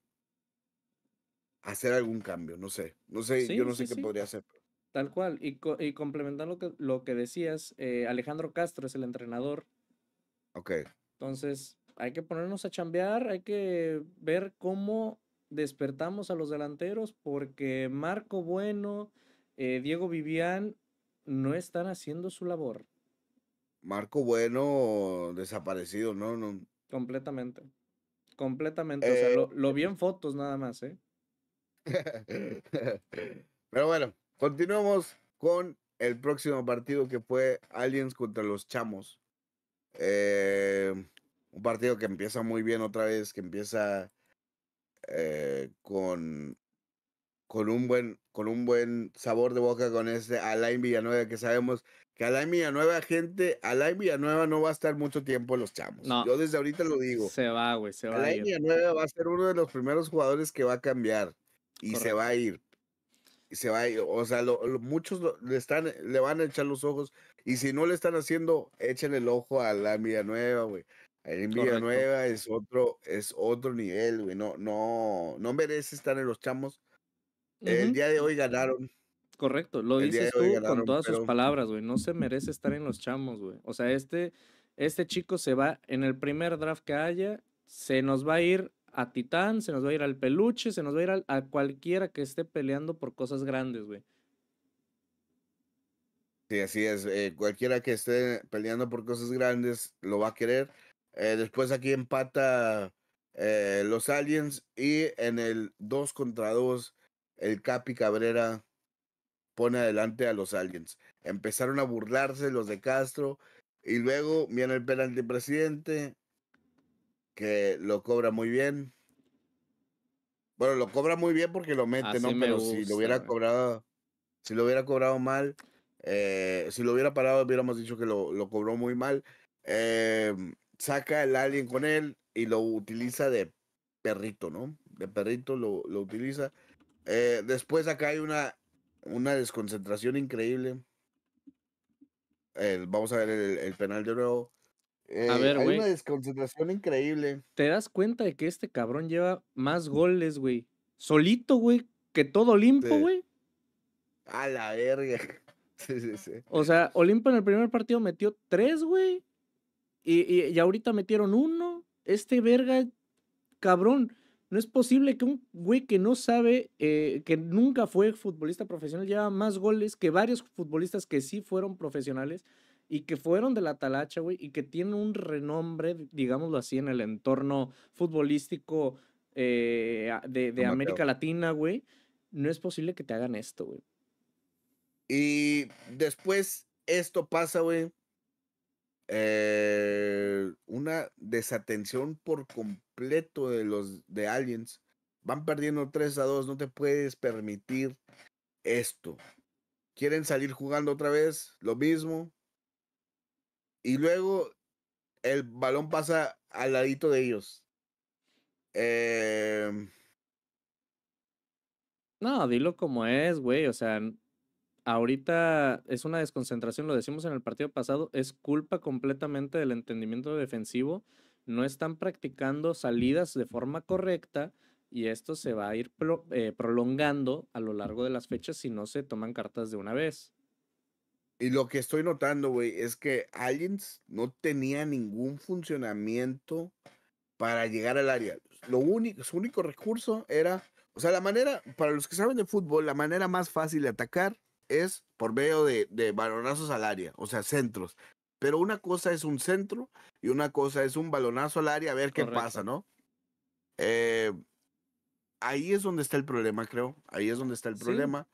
B: hacer algún cambio. No sé, no sé, yo no sé qué podría hacer.
A: Tal cual. Y, complementando lo que, lo que decías, eh, Alejandro Castro es el entrenador. Ok. Entonces, hay que ponernos a chambear, hay que ver cómo despertamos a los delanteros porque Marco Bueno, eh, Diego Vivian no están haciendo su labor.
B: Marco Bueno desaparecido, ¿no? no. Completamente. Completamente. o sea, eh, lo, lo, vi eh.
A: en fotos nada más, ¿eh?
B: Pero bueno, continuamos con el próximo partido que fue Aliens contra los Chamos. Eh, un partido que empieza muy bien otra vez, que empieza eh, con, con, un buen, con un buen sabor de boca con este Alain Villanueva, que sabemos que Alain Villanueva, gente, Alain Villanueva no va a estar mucho tiempo en los chamos. Yo desde ahorita lo digo. Se va, güey, se va. Alain Villanueva va a ser uno de los primeros jugadores que va a cambiar y se va a ir. Y se va a ir. O sea, muchos le, están, le van a echar los ojos. Y si no le están haciendo, echen el ojo a Alain Villanueva, güey. El nueva es otro, es otro nivel, güey. No, no, no merece estar en los chamos. El día de hoy ganaron. Correcto, lo dices tú con todas sus palabras,
A: güey. No se merece estar en los chamos, güey. O sea, este, este chico se va en el primer draft que haya, se nos va a ir a Titán, se nos va a ir al peluche, se nos va a ir a, cualquiera que esté peleando por cosas grandes, güey.
B: Sí, así es. Eh, cualquiera que esté peleando por cosas grandes lo va a querer. Eh, después aquí empata eh, los Aliens y en el 2 contra 2 el Capi Cabrera pone adelante a los Aliens. Empezaron a burlarse los de Castro y luego viene el penalti presidente que lo cobra muy bien. Bueno, lo cobra muy bien porque lo mete, ¿no? Pero si lo hubiera cobrado, si lo hubiera cobrado mal, eh, si lo hubiera parado, hubiéramos dicho que lo, lo cobró muy mal. Eh, saca el alien con él y lo utiliza de perrito, ¿no? De perrito lo, utiliza. Eh, después acá hay una, una desconcentración increíble. vamos a ver el, penal de nuevo. Eh, hay una desconcentración increíble. ¿Te das cuenta de que este cabrón lleva más
A: goles, güey? Solito, güey, que todo Olimpo, güey. A la verga. Sí, sí, sí. O sea, Olimpo en el primer partido metió tres, güey. Y, ahorita metieron uno. Este verga, cabrón. No es posible que un güey que no sabe, eh, que nunca fue futbolista profesional, lleva más goles que varios futbolistas que sí fueron profesionales y que fueron de la talacha, güey, y que tienen un renombre, digámoslo así, en el entorno futbolístico eh, de, de América Latina, güey. No es posible que te hagan esto, güey.
B: Y después esto pasa, güey. Eh, una desatención por completo de los de Aliens. Van perdiendo 3 a 2, no te puedes permitir esto. Quieren salir jugando otra vez, lo mismo. Y luego el balón pasa al ladito de ellos. Em. No, dilo como es, güey. O sea,
A: ahorita es una desconcentración, lo decimos en el partido pasado, es culpa completamente del entendimiento defensivo, no están practicando salidas de forma correcta y esto se va a ir eh, prolongando a lo largo de las fechas si no se toman cartas de una
B: vez. Y lo que estoy notando, güey, es que Aliens no tenía ningún funcionamiento para llegar al área. Lo único, su único recurso era, o sea, la manera, para los que saben de fútbol, la manera más fácil de atacar es por medio de, balonazos al área, o sea, centros. Pero una cosa es un centro y una cosa es un balonazo al área a ver qué pasa, ¿no? Eh, ahí es donde está el problema, creo. Ahí es donde está el problema.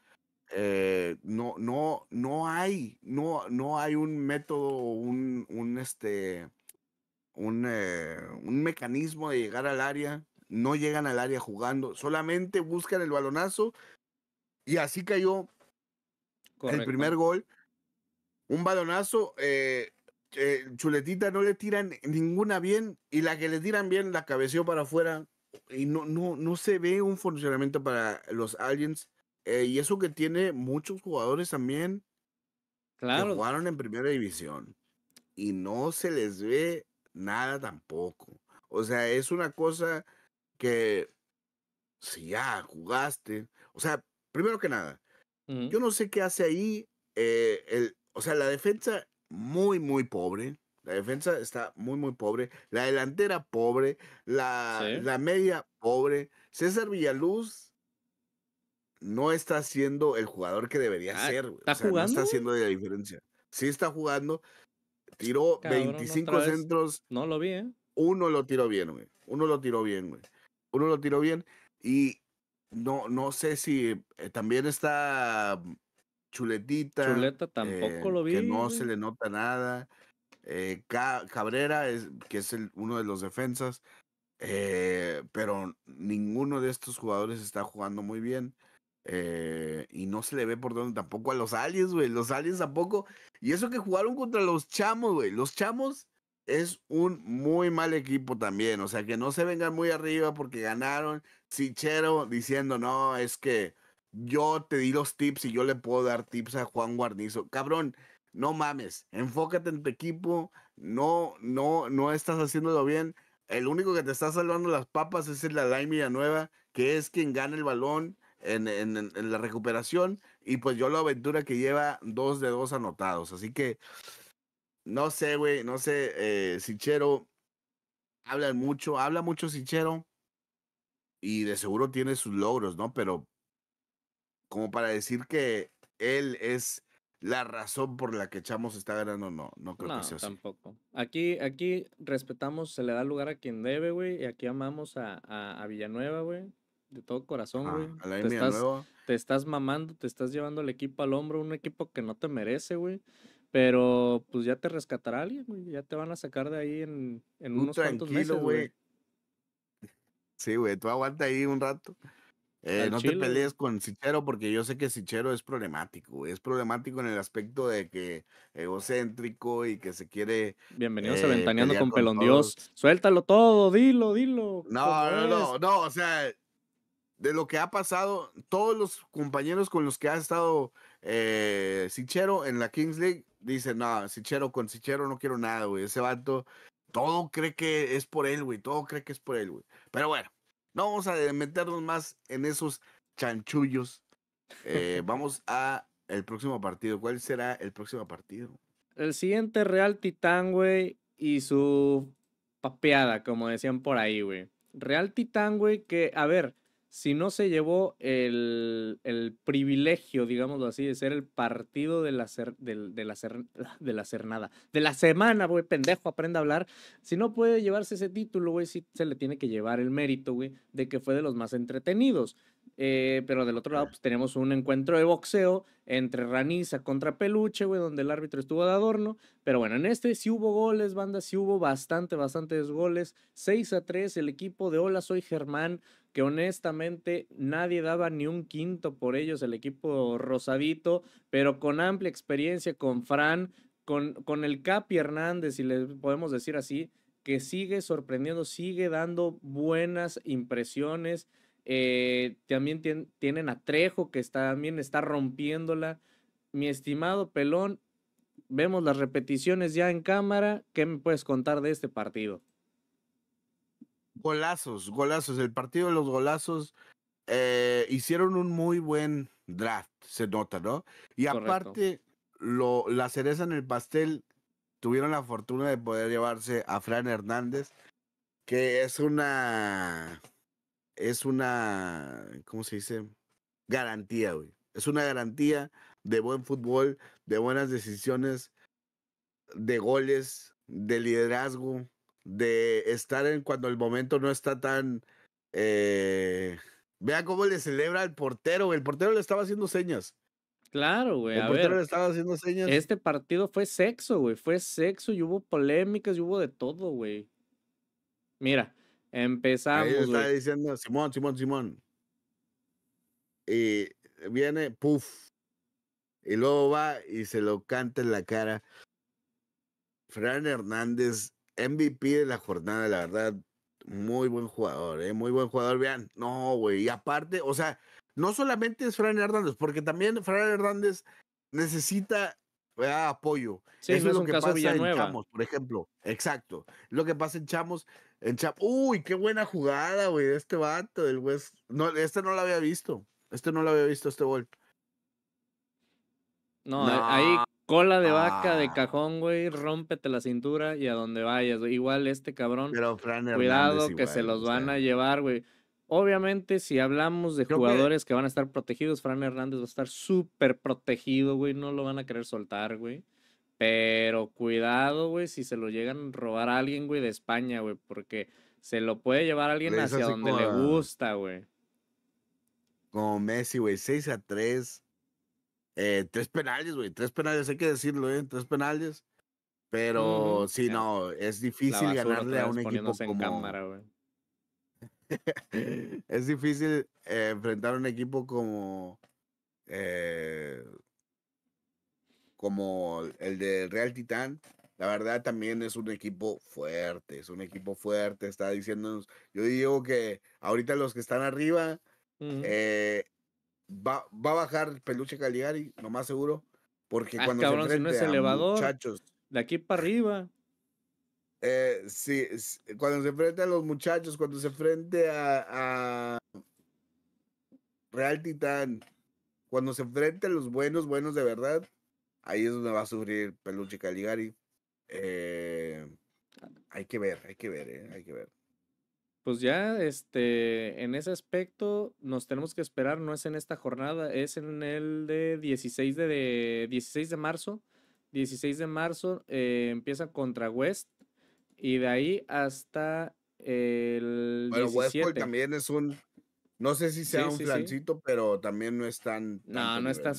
B: Eh, no, no, no hay, no, no hay un método, un, este, un, eh, un mecanismo de llegar al área. No llegan al área jugando, solamente buscan el balonazo. Y así cayó el primer gol. Un balonazo, eh, eh, Chuletita no le tiran ninguna bien y la que le tiran bien la cabeció para afuera y no, no, no se ve un funcionamiento para los Aliens. Eh, y eso que tiene muchos jugadores también jugaron en primera división y no se les ve nada tampoco. O sea, es una cosa que si ya jugaste, o sea, primero que nada, yo no sé qué hace ahí. Eh, el, o sea, la defensa muy, muy pobre. La defensa está muy, muy pobre. La delantera pobre. La, la media pobre. César Villaluz no está siendo el jugador que debería ah, ser. ¿Está o sea, jugando? No está haciendo la diferencia. Sí está jugando. Tiró 25 centros. No lo vi, ¿eh? Uno lo tiró bien, güey. Uno lo tiró bien, güey. Uno lo tiró bien. Y no, no sé si eh, también está mm, Chuletita. Chuleta tampoco eh, lo vi. Que no se le nota nada. Eh, Cabrera, es, que es uno de los defensas. pero ninguno de estos jugadores está jugando muy bien. y no se le ve por dónde tampoco a los aliens, güey. Los aliens tampoco. Y eso que jugaron contra los chamos, güey. Los chamos es un muy mal equipo también. O sea, que no se vengan muy arriba porque ganaron. Sichero diciendo, no, es que yo te di los tips y yo le puedo dar tips a Juan Guarnizo. Cabrón, no mames, enfócate en tu equipo. No, no, no estás haciéndolo bien. El único que te está salvando las papas es el Alain Villanueva, que es quien gana el balón en, en, en la recuperación. Y pues yo la aventura que lleva dos de dos anotados. Así que no sé, güey, no sé, eh, Sichero, mucho, habla mucho Sichero y de seguro tiene sus logros, ¿no? Pero como para decir que él es la razón por la que Chamos está ganando, no, no creo que sea así. tampoco.
A: Aquí, aquí respetamos, se le da lugar a quien debe, güey, y aquí amamos a, Villanueva, güey, de todo corazón, güey. Ah, te, estás, te estás mamando, te estás llevando el equipo al hombro, un equipo que no te merece, güey. Pero pues ya te rescatará alguien, güey. Ya te van a sacar de ahí en, en unos cuantos meses, güey.
B: Sí, güey, tú aguanta ahí un rato.
A: Eh, no te pelees
B: con Sichero porque yo sé que Sichero es problemático, güey. Es problemático en el aspecto de que egocéntrico y que se quiere. Bienvenidos a eh, Ventaneando con, con Dios.
A: Suéltalo todo, dilo, dilo. No, no,
B: no, o sea, de lo que ha pasado, todos los compañeros con los que ha estado eh, Sichero en la Kings League dice, no, Sichero con Sichero no quiero nada, güey. Ese vato, todo cree que es por él, güey. Todo cree que es por él, güey. Pero bueno, no vamos a meternos más en esos chanchullos. Eh, vamos a el próximo partido. ¿Cuál será el próximo partido? El siguiente Real Titán, güey, y
A: su papeada, como decían por ahí, güey. Real Titán, güey, que, a ver, si no se llevó el, privilegio, digámoslo así, de ser el partido de la, ser, de, de, la ah, de de la semana, güey, pendejo, aprenda a hablar. Si no puede llevarse ese título, güey, sí se le tiene que llevar el mérito, güey, de que fue de los más entretenidos. Eh, pero del otro lado, pues tenemos un encuentro de boxeo entre Raniza contra Peluche, güey, donde el árbitro estuvo de adorno. Pero bueno, en este sí hubo goles, banda, sí hubo bastante, bastantes goles. 6 a 3, el equipo de Hola Soy Germán, que honestamente nadie daba ni un quinto por ellos, el equipo rosadito, pero con amplia experiencia, con Fran, con, con el Capi Hernández, si le podemos decir así, que sigue sorprendiendo, sigue dando buenas impresiones eh, también tienen a Trejo, que está, también está rompiéndola. Mi estimado Pelón, vemos las repeticiones ya en cámara. ¿Qué me puedes contar
B: de este partido? Golazos, golazos. El partido de los golazos eh, hicieron un muy buen draft, se nota, ¿no? Y aparte, la cereza en el pastel, tuvieron la fortuna de poder llevarse a Fran Hernández, que es una es una, ¿cómo se dice? Garantía, güey. Es una garantía de buen fútbol, de buenas decisiones, de goles, de liderazgo, de estar en cuando el momento no está tan... Eh, vea cómo le celebra al portero, El portero le estaba haciendo señas.
A: Claro, güey. El portero le
B: estaba haciendo señas. Este
A: partido fue sexo, güey. Fue sexo y hubo polémicas y hubo de todo, güey.
B: Mira, Empezamos. Ahí está diciendo Simón, Simón, Simón. Y viene, puff. Y luego va y se lo canta en la cara. Fran Hernández, MVP de la jornada, la verdad. Muy buen jugador, ¿eh? muy buen jugador. Vean, no, güey. Y aparte, o sea, no solamente es Fran Hernández, porque también Fran Hernández necesita ah, apoyo. Eso es, lo que pasa en Chamos, por ejemplo. Exacto. Lo que pasa en Chamos en Chap Uy, qué buena jugada, güey, este vato, del güey. No, este no lo había visto. Este no lo había visto, este gol.
A: No, ahí cola de vaca, de ah. cajón, güey, rómpete la cintura y a donde vayas. Igual este cabrón, Pero Fran cuidado que se los van a llevar, güey. Obviamente, si hablamos de jugadores que... que van a estar protegidos, Fran Hernández va a estar súper protegido, güey. No lo van a querer soltar, güey. Pero cuidado, güey, si se lo llegan a robar a alguien, güey, de España, güey, porque se lo puede llevar a alguien hacia donde le gusta,
B: güey. Como Messi, güey, 6 a 3. Eh, tres penales, güey, tres penales, hay que decirlo, ¿eh? Tres penales. Pero si sí, no, es difícil ganarle a un equipo como... cámara, es difícil eh, enfrentar a un equipo como... Eh, como el de Real Titán, la verdad también es un equipo fuerte, es un equipo fuerte, está diciéndonos, yo digo que ahorita los que están arriba, eh, va, a bajar Peluche Caligari, lo más seguro, porque ah, cuando se enfrenta a los muchachos, de aquí para arriba. Eh, sí, cuando se enfrenta a los muchachos, cuando se enfrente a, a Real Titán, cuando se enfrenta a los buenos, buenos de verdad, Ahí es donde va a sufrir Peluche Caligari. Eh, hay que ver, hay que ver, eh, hay que ver. Pues ya, este, en ese aspecto
A: nos tenemos que esperar, no es en esta jornada, es en el de 16 de, 16 de marzo. 16 de marzo eh, empieza contra West
B: y de ahí hasta el bueno, 17. también es un no sé si sea un pero también no es tan. No, no, está,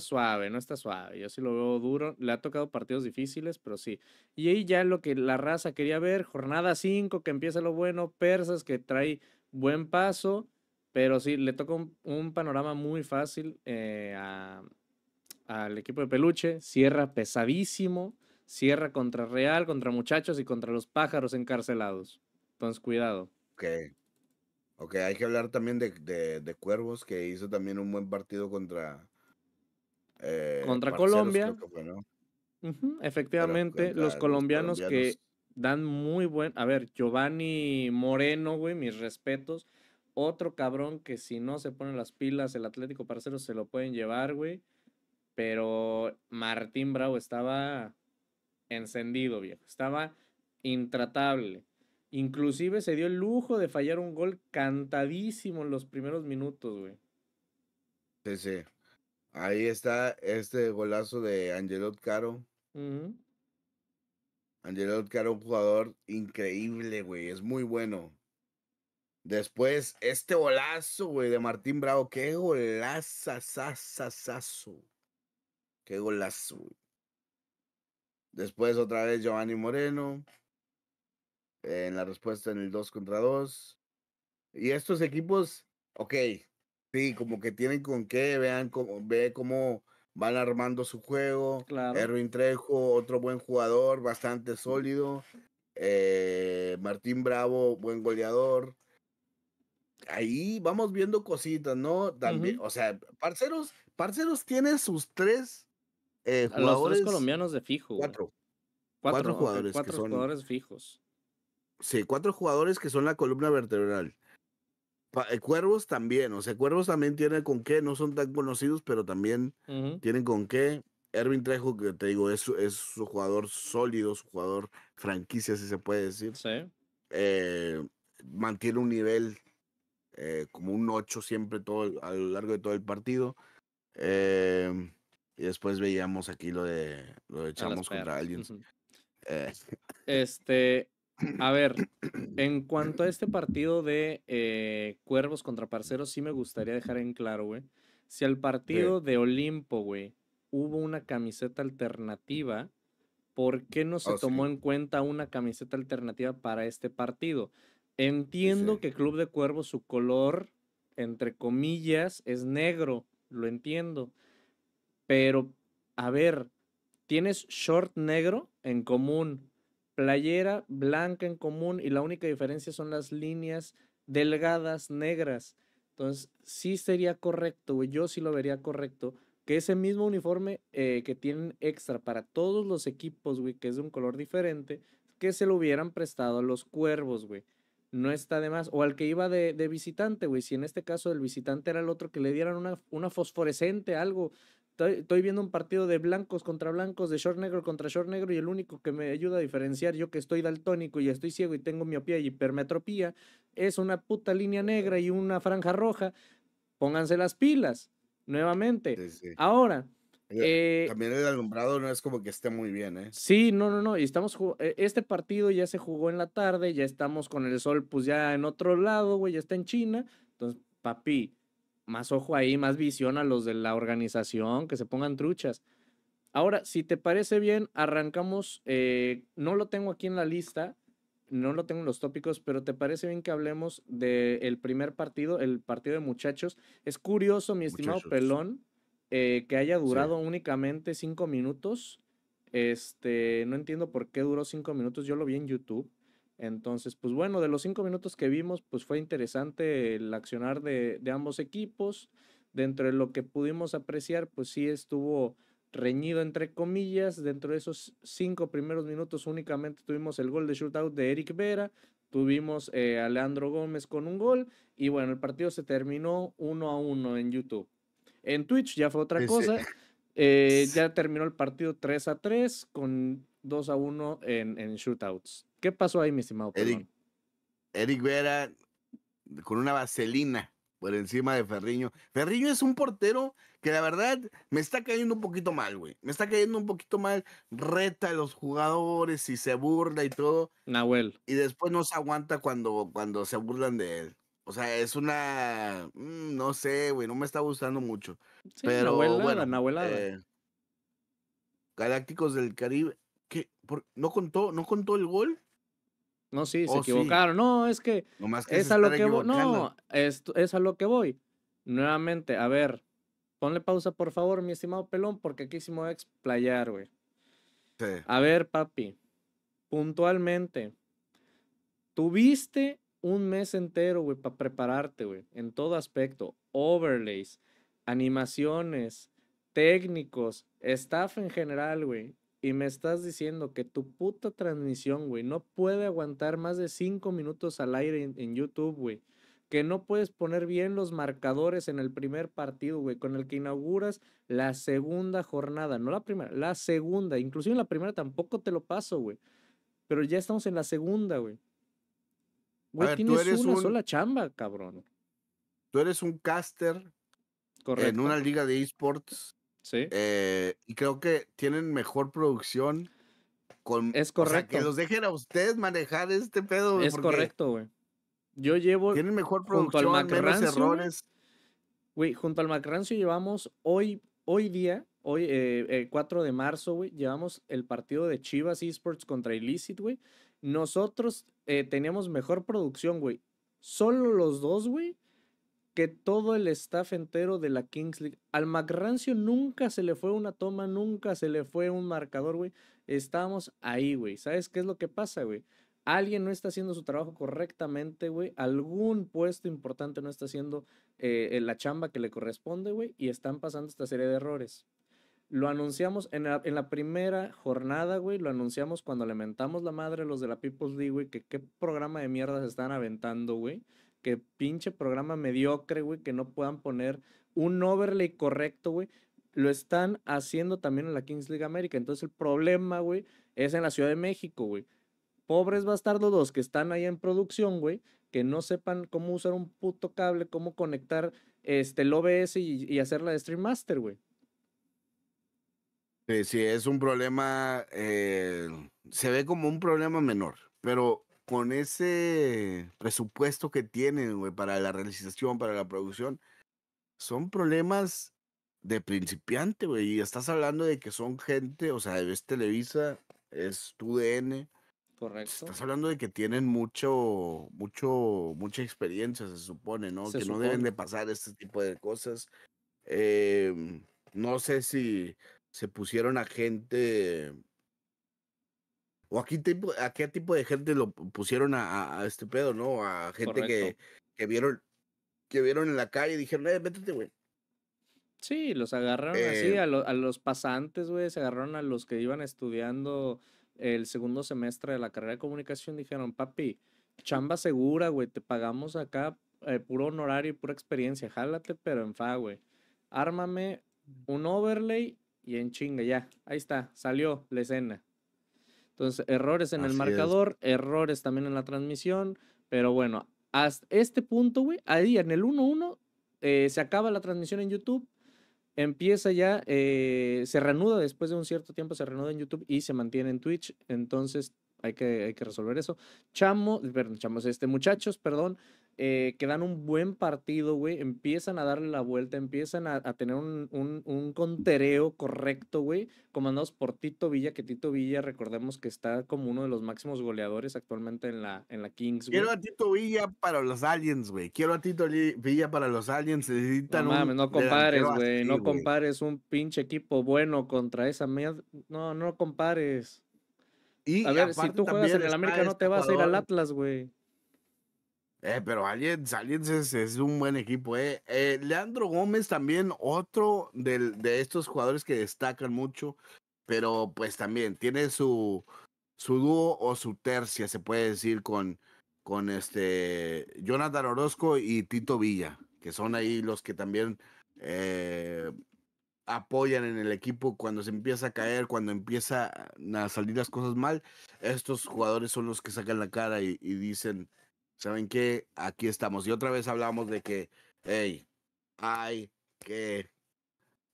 A: suave, no está suave. Yo sí lo veo duro. Le ha tocado partidos difíciles, pero sí. Y ahí ya lo que la raza quería ver, jornada 5, que empieza lo bueno, Persas que trae buen paso, pero sí, le toca un, panorama muy fácil eh, al equipo de Peluche. Cierra pesadísimo, cierra contra Real, contra Muchachos y contra los
B: pájaros encarcelados. Entonces, cuidado. Ok. Ok, hay que hablar también de, Cuervos, que hizo también un buen partido contra. Eh, contra Colombia.
A: efectivamente, los, colombianos que dan muy buen. A ver, Giovanni Moreno, güey, mis respetos. Otro cabrón que si no se ponen las pilas, el Atlético Parcero se lo pueden llevar, güey. Pero Martín Bravo estaba encendido, viejo. Estaba intratable. Inclusive se dio el lujo de fallar un gol cantadísimo en los
B: primeros minutos, güey. Sí, sí. Ahí está este golazo de Angelot Caro. Angelot Caro, jugador increíble, güey. Es muy bueno. Después, este golazo, güey, de Martín Bravo. Qué golazo, Qué golazo, Después, otra vez, Giovanni Moreno en la respuesta en el 2 contra 2. Y estos equipos, ok, sí, como que tienen con qué, vean cómo, ve cómo van armando su juego. Claro. Erwin Trejo, otro buen jugador, bastante sólido. Eh, Martín Bravo, buen goleador. Ahí vamos viendo cositas, ¿no? También, o sea, Parceros, Parceros tiene sus tres jugadores. Eh, los tres colombianos
A: de fijo. Cuatro.
B: Cuatro, eh, jugadores, que jugadores fijos. Sí, cuatro jugadores que son la columna vertebral. Eh, cuervos también, o sea, Cuervos también tiene con qué, no son tan conocidos, pero también tienen con qué. Erwin Trejo, que te digo, es, es un jugador sólido, su jugador franquicia, si se puede decir. Sí. Eh, mantiene un nivel eh, como un 8 siempre todo a lo largo de todo el partido. y después veíamos aquí lo de lo echamos contra alguien.
A: Este, a ver, en cuanto a este partido de eh, Cuervos contra Parceros, sí me gustaría dejar en claro, güey. Si al partido de Olimpo, güey, hubo una camiseta alternativa, ¿por qué no se oh, tomó en cuenta una camiseta alternativa para este partido? Entiendo que Club de Cuervos, su color, entre comillas, es negro, lo entiendo. Pero, a ver, tienes short negro en común, Playera blanca en común y la única diferencia son las líneas delgadas negras. Entonces, sí sería correcto, güey. Yo sí lo vería correcto. Que ese mismo uniforme eh, que tienen extra para todos los equipos, güey, que es de un color diferente, que se lo hubieran prestado a los cuervos, güey. No está de más. O al que iba de, visitante, güey. Si en este caso el visitante era el otro, que le dieran una, una fosforescente, algo estoy, viendo un partido de blancos contra blancos, de short negro contra short negro, y el único que me ayuda a diferenciar, yo que estoy daltónico y estoy ciego y tengo miopía y hipermetropía, es una puta línea negra y una franja roja. Pónganse las pilas, nuevamente. Ahora. Eh, también el alumbrado no es como que esté muy bien, ¿eh? Sí, no, no, no. Y estamos eh, este partido ya se jugó en la tarde, ya estamos con el sol, pues ya en otro lado, güey, ya está en China. Entonces, papi, más ojo ahí, más visión a los de la organización, que se pongan truchas. Ahora, si te parece bien, arrancamos, eh, no lo tengo aquí en la lista, no lo tengo en los tópicos, pero te parece bien que hablemos del primer partido, el partido de muchachos. Es curioso, mi estimado Pelón, eh, que haya durado únicamente cinco minutos. Este, no entiendo por qué duró cinco minutos, yo lo vi en YouTube. Entonces, pues bueno, de los cinco minutos que vimos, pues fue interesante el accionar de, ambos equipos. Dentro de lo que pudimos apreciar, pues sí estuvo reñido entre comillas. Dentro de esos cinco primeros minutos únicamente tuvimos el gol de shootout de Eric Vera, tuvimos eh, a Leandro Gómez con un gol y bueno, el partido se terminó uno a uno en YouTube. En Twitch ya fue otra cosa. Eh, ya terminó el partido 3 a 3 con 2 a 1 en, en shootouts. ¿Qué pasó
B: ahí, mi estimado? Eric, Eric Vera con una vaselina por encima de Ferriño. Ferriño es un portero que la verdad me está cayendo un poquito mal, güey. Me está cayendo un poquito mal. Reta a los jugadores y se burla y todo. Nahuel. Y después no se aguanta cuando, cuando se burlan de él. O sea, es una. Mm, no sé, güey, no me está gustando mucho. Sí, pero Nahuel bueno, eh, Galácticos del Caribe. ¿Qué? ¿No contó? ¿No contó el gol? No, sí, se oh, equivocaron.
A: No, es que, es a lo que voy. No,
B: es, a lo que
A: voy. Nuevamente, a ver, ponle pausa por favor, mi estimado pelón, porque aquí sí me voy a explayar, güey. A ver, papi, puntualmente, tuviste un mes entero, güey, para prepararte, güey, en todo aspecto. Overlays, animaciones, técnicos, staff en general, güey y me estás diciendo que tu puta transmisión, güey, no puede aguantar más de cinco minutos al aire en, YouTube, güey. Que no puedes poner bien los marcadores en el primer partido, güey, con el que inauguras la segunda jornada. No la primera, la segunda. Inclusive en la primera tampoco te lo paso, güey. Pero ya estamos en la segunda, güey.
B: Güey, tienes eres una sola chamba, cabrón. Tú eres un caster en una liga de esports eh, y creo que tienen mejor producción. Con, es correcto. que los dejen a ustedes manejar este pedo. Es correcto, güey. Yo llevo. Tienen mejor producción, junto al menos errores.
A: Güey, junto al Macrancio llevamos hoy, hoy día, hoy, el eh, 4 eh, de marzo, güey, llevamos el partido de Chivas Esports contra Illicit, güey. Nosotros tenemos teníamos mejor producción, güey. Solo los dos, güey, que todo el staff entero de la Kings League. Al Macrancio nunca se le fue una toma, nunca se le fue un marcador, güey. Estamos ahí, güey. ¿Sabes qué es lo que pasa, güey? Alguien no está haciendo su trabajo correctamente, güey. Algún puesto importante no está haciendo eh, eh, la chamba que le corresponde, güey. Y están pasando esta serie de errores. Lo anunciamos en la, primera jornada, güey. Lo anunciamos cuando lamentamos la madre los de la People's League, güey. Que qué programa de mierda se están aventando, güey que pinche programa mediocre, güey, que no puedan poner un overlay correcto, güey. Lo están haciendo también en la Kings League América. Entonces el problema, güey, es en la Ciudad de México, güey. Pobres bastardos dos que están ahí en producción, güey, que no sepan cómo usar un puto cable, cómo conectar este, el OBS y, hacer la Stream Master, güey.
B: Sí, sí, es un problema, eh, se ve como un problema menor, pero con ese presupuesto que tienen, güey, para la realización, para la producción, son problemas de principiante, güey. Y estás hablando de que son gente, o sea, es Televisa, es tu DN. Correcto. Estás hablando de que tienen mucho, mucho, mucha experiencia, se supone, ¿no? que no deben de pasar este tipo de cosas. Em, no sé si se pusieron a gente o aquí tipo, a qué tipo de gente lo pusieron a, este pedo, ¿no? A gente que, vieron que vieron en la calle y dijeron, eh, métete, güey.
A: Sí, los agarraron así, eh, a, los pasantes, güey, se agarraron a los que iban estudiando el segundo semestre de la carrera de comunicación, dijeron, papi, chamba segura, güey, te pagamos acá eh, puro honorario y pura experiencia, jálate, pero en fa, güey. Ármame un overlay y en chinga, ya, ahí está, salió la escena. Entonces, errores en el marcador, errores también en la transmisión, pero bueno, hasta este punto, güey, ahí en el 1-1 eh, se acaba la transmisión en YouTube, empieza ya, eh, se reanuda después de un cierto tiempo, se reanuda en YouTube y se mantiene en Twitch, entonces hay que, que resolver eso. Chamo, perdón, chamos, este, muchachos, perdón, eh, que dan un buen partido, güey, empiezan a darle la vuelta, empiezan a, tener un, un, contereo correcto, güey, comandados por Tito Villa, que Tito Villa, recordemos que está como uno de los máximos goleadores actualmente en la, en la Kings, Quiero a
B: Tito Villa para los Aliens, güey. Quiero a Tito Villa para los Aliens. no mames, no compares, güey. No compares un pinche equipo bueno contra esa mierda. No, no compares. Y a ver, si tú juegas en el América, no este te vas a ir al Atlas, güey. Eh, pero Aliens, es, un buen equipo, eh. eh Leandro Gómez también, otro de estos jugadores que destacan mucho, pero pues también tiene su, su dúo o su tercia, se puede decir, con, con este Jonathan Orozco y Tito Villa, que son ahí los que también eh, apoyan en el equipo cuando se empieza a caer, cuando empiezan a salir las cosas mal. Estos jugadores son los que sacan la cara y dicen ¿saben qué? Aquí estamos. Y otra vez hablamos de que, hey, hay que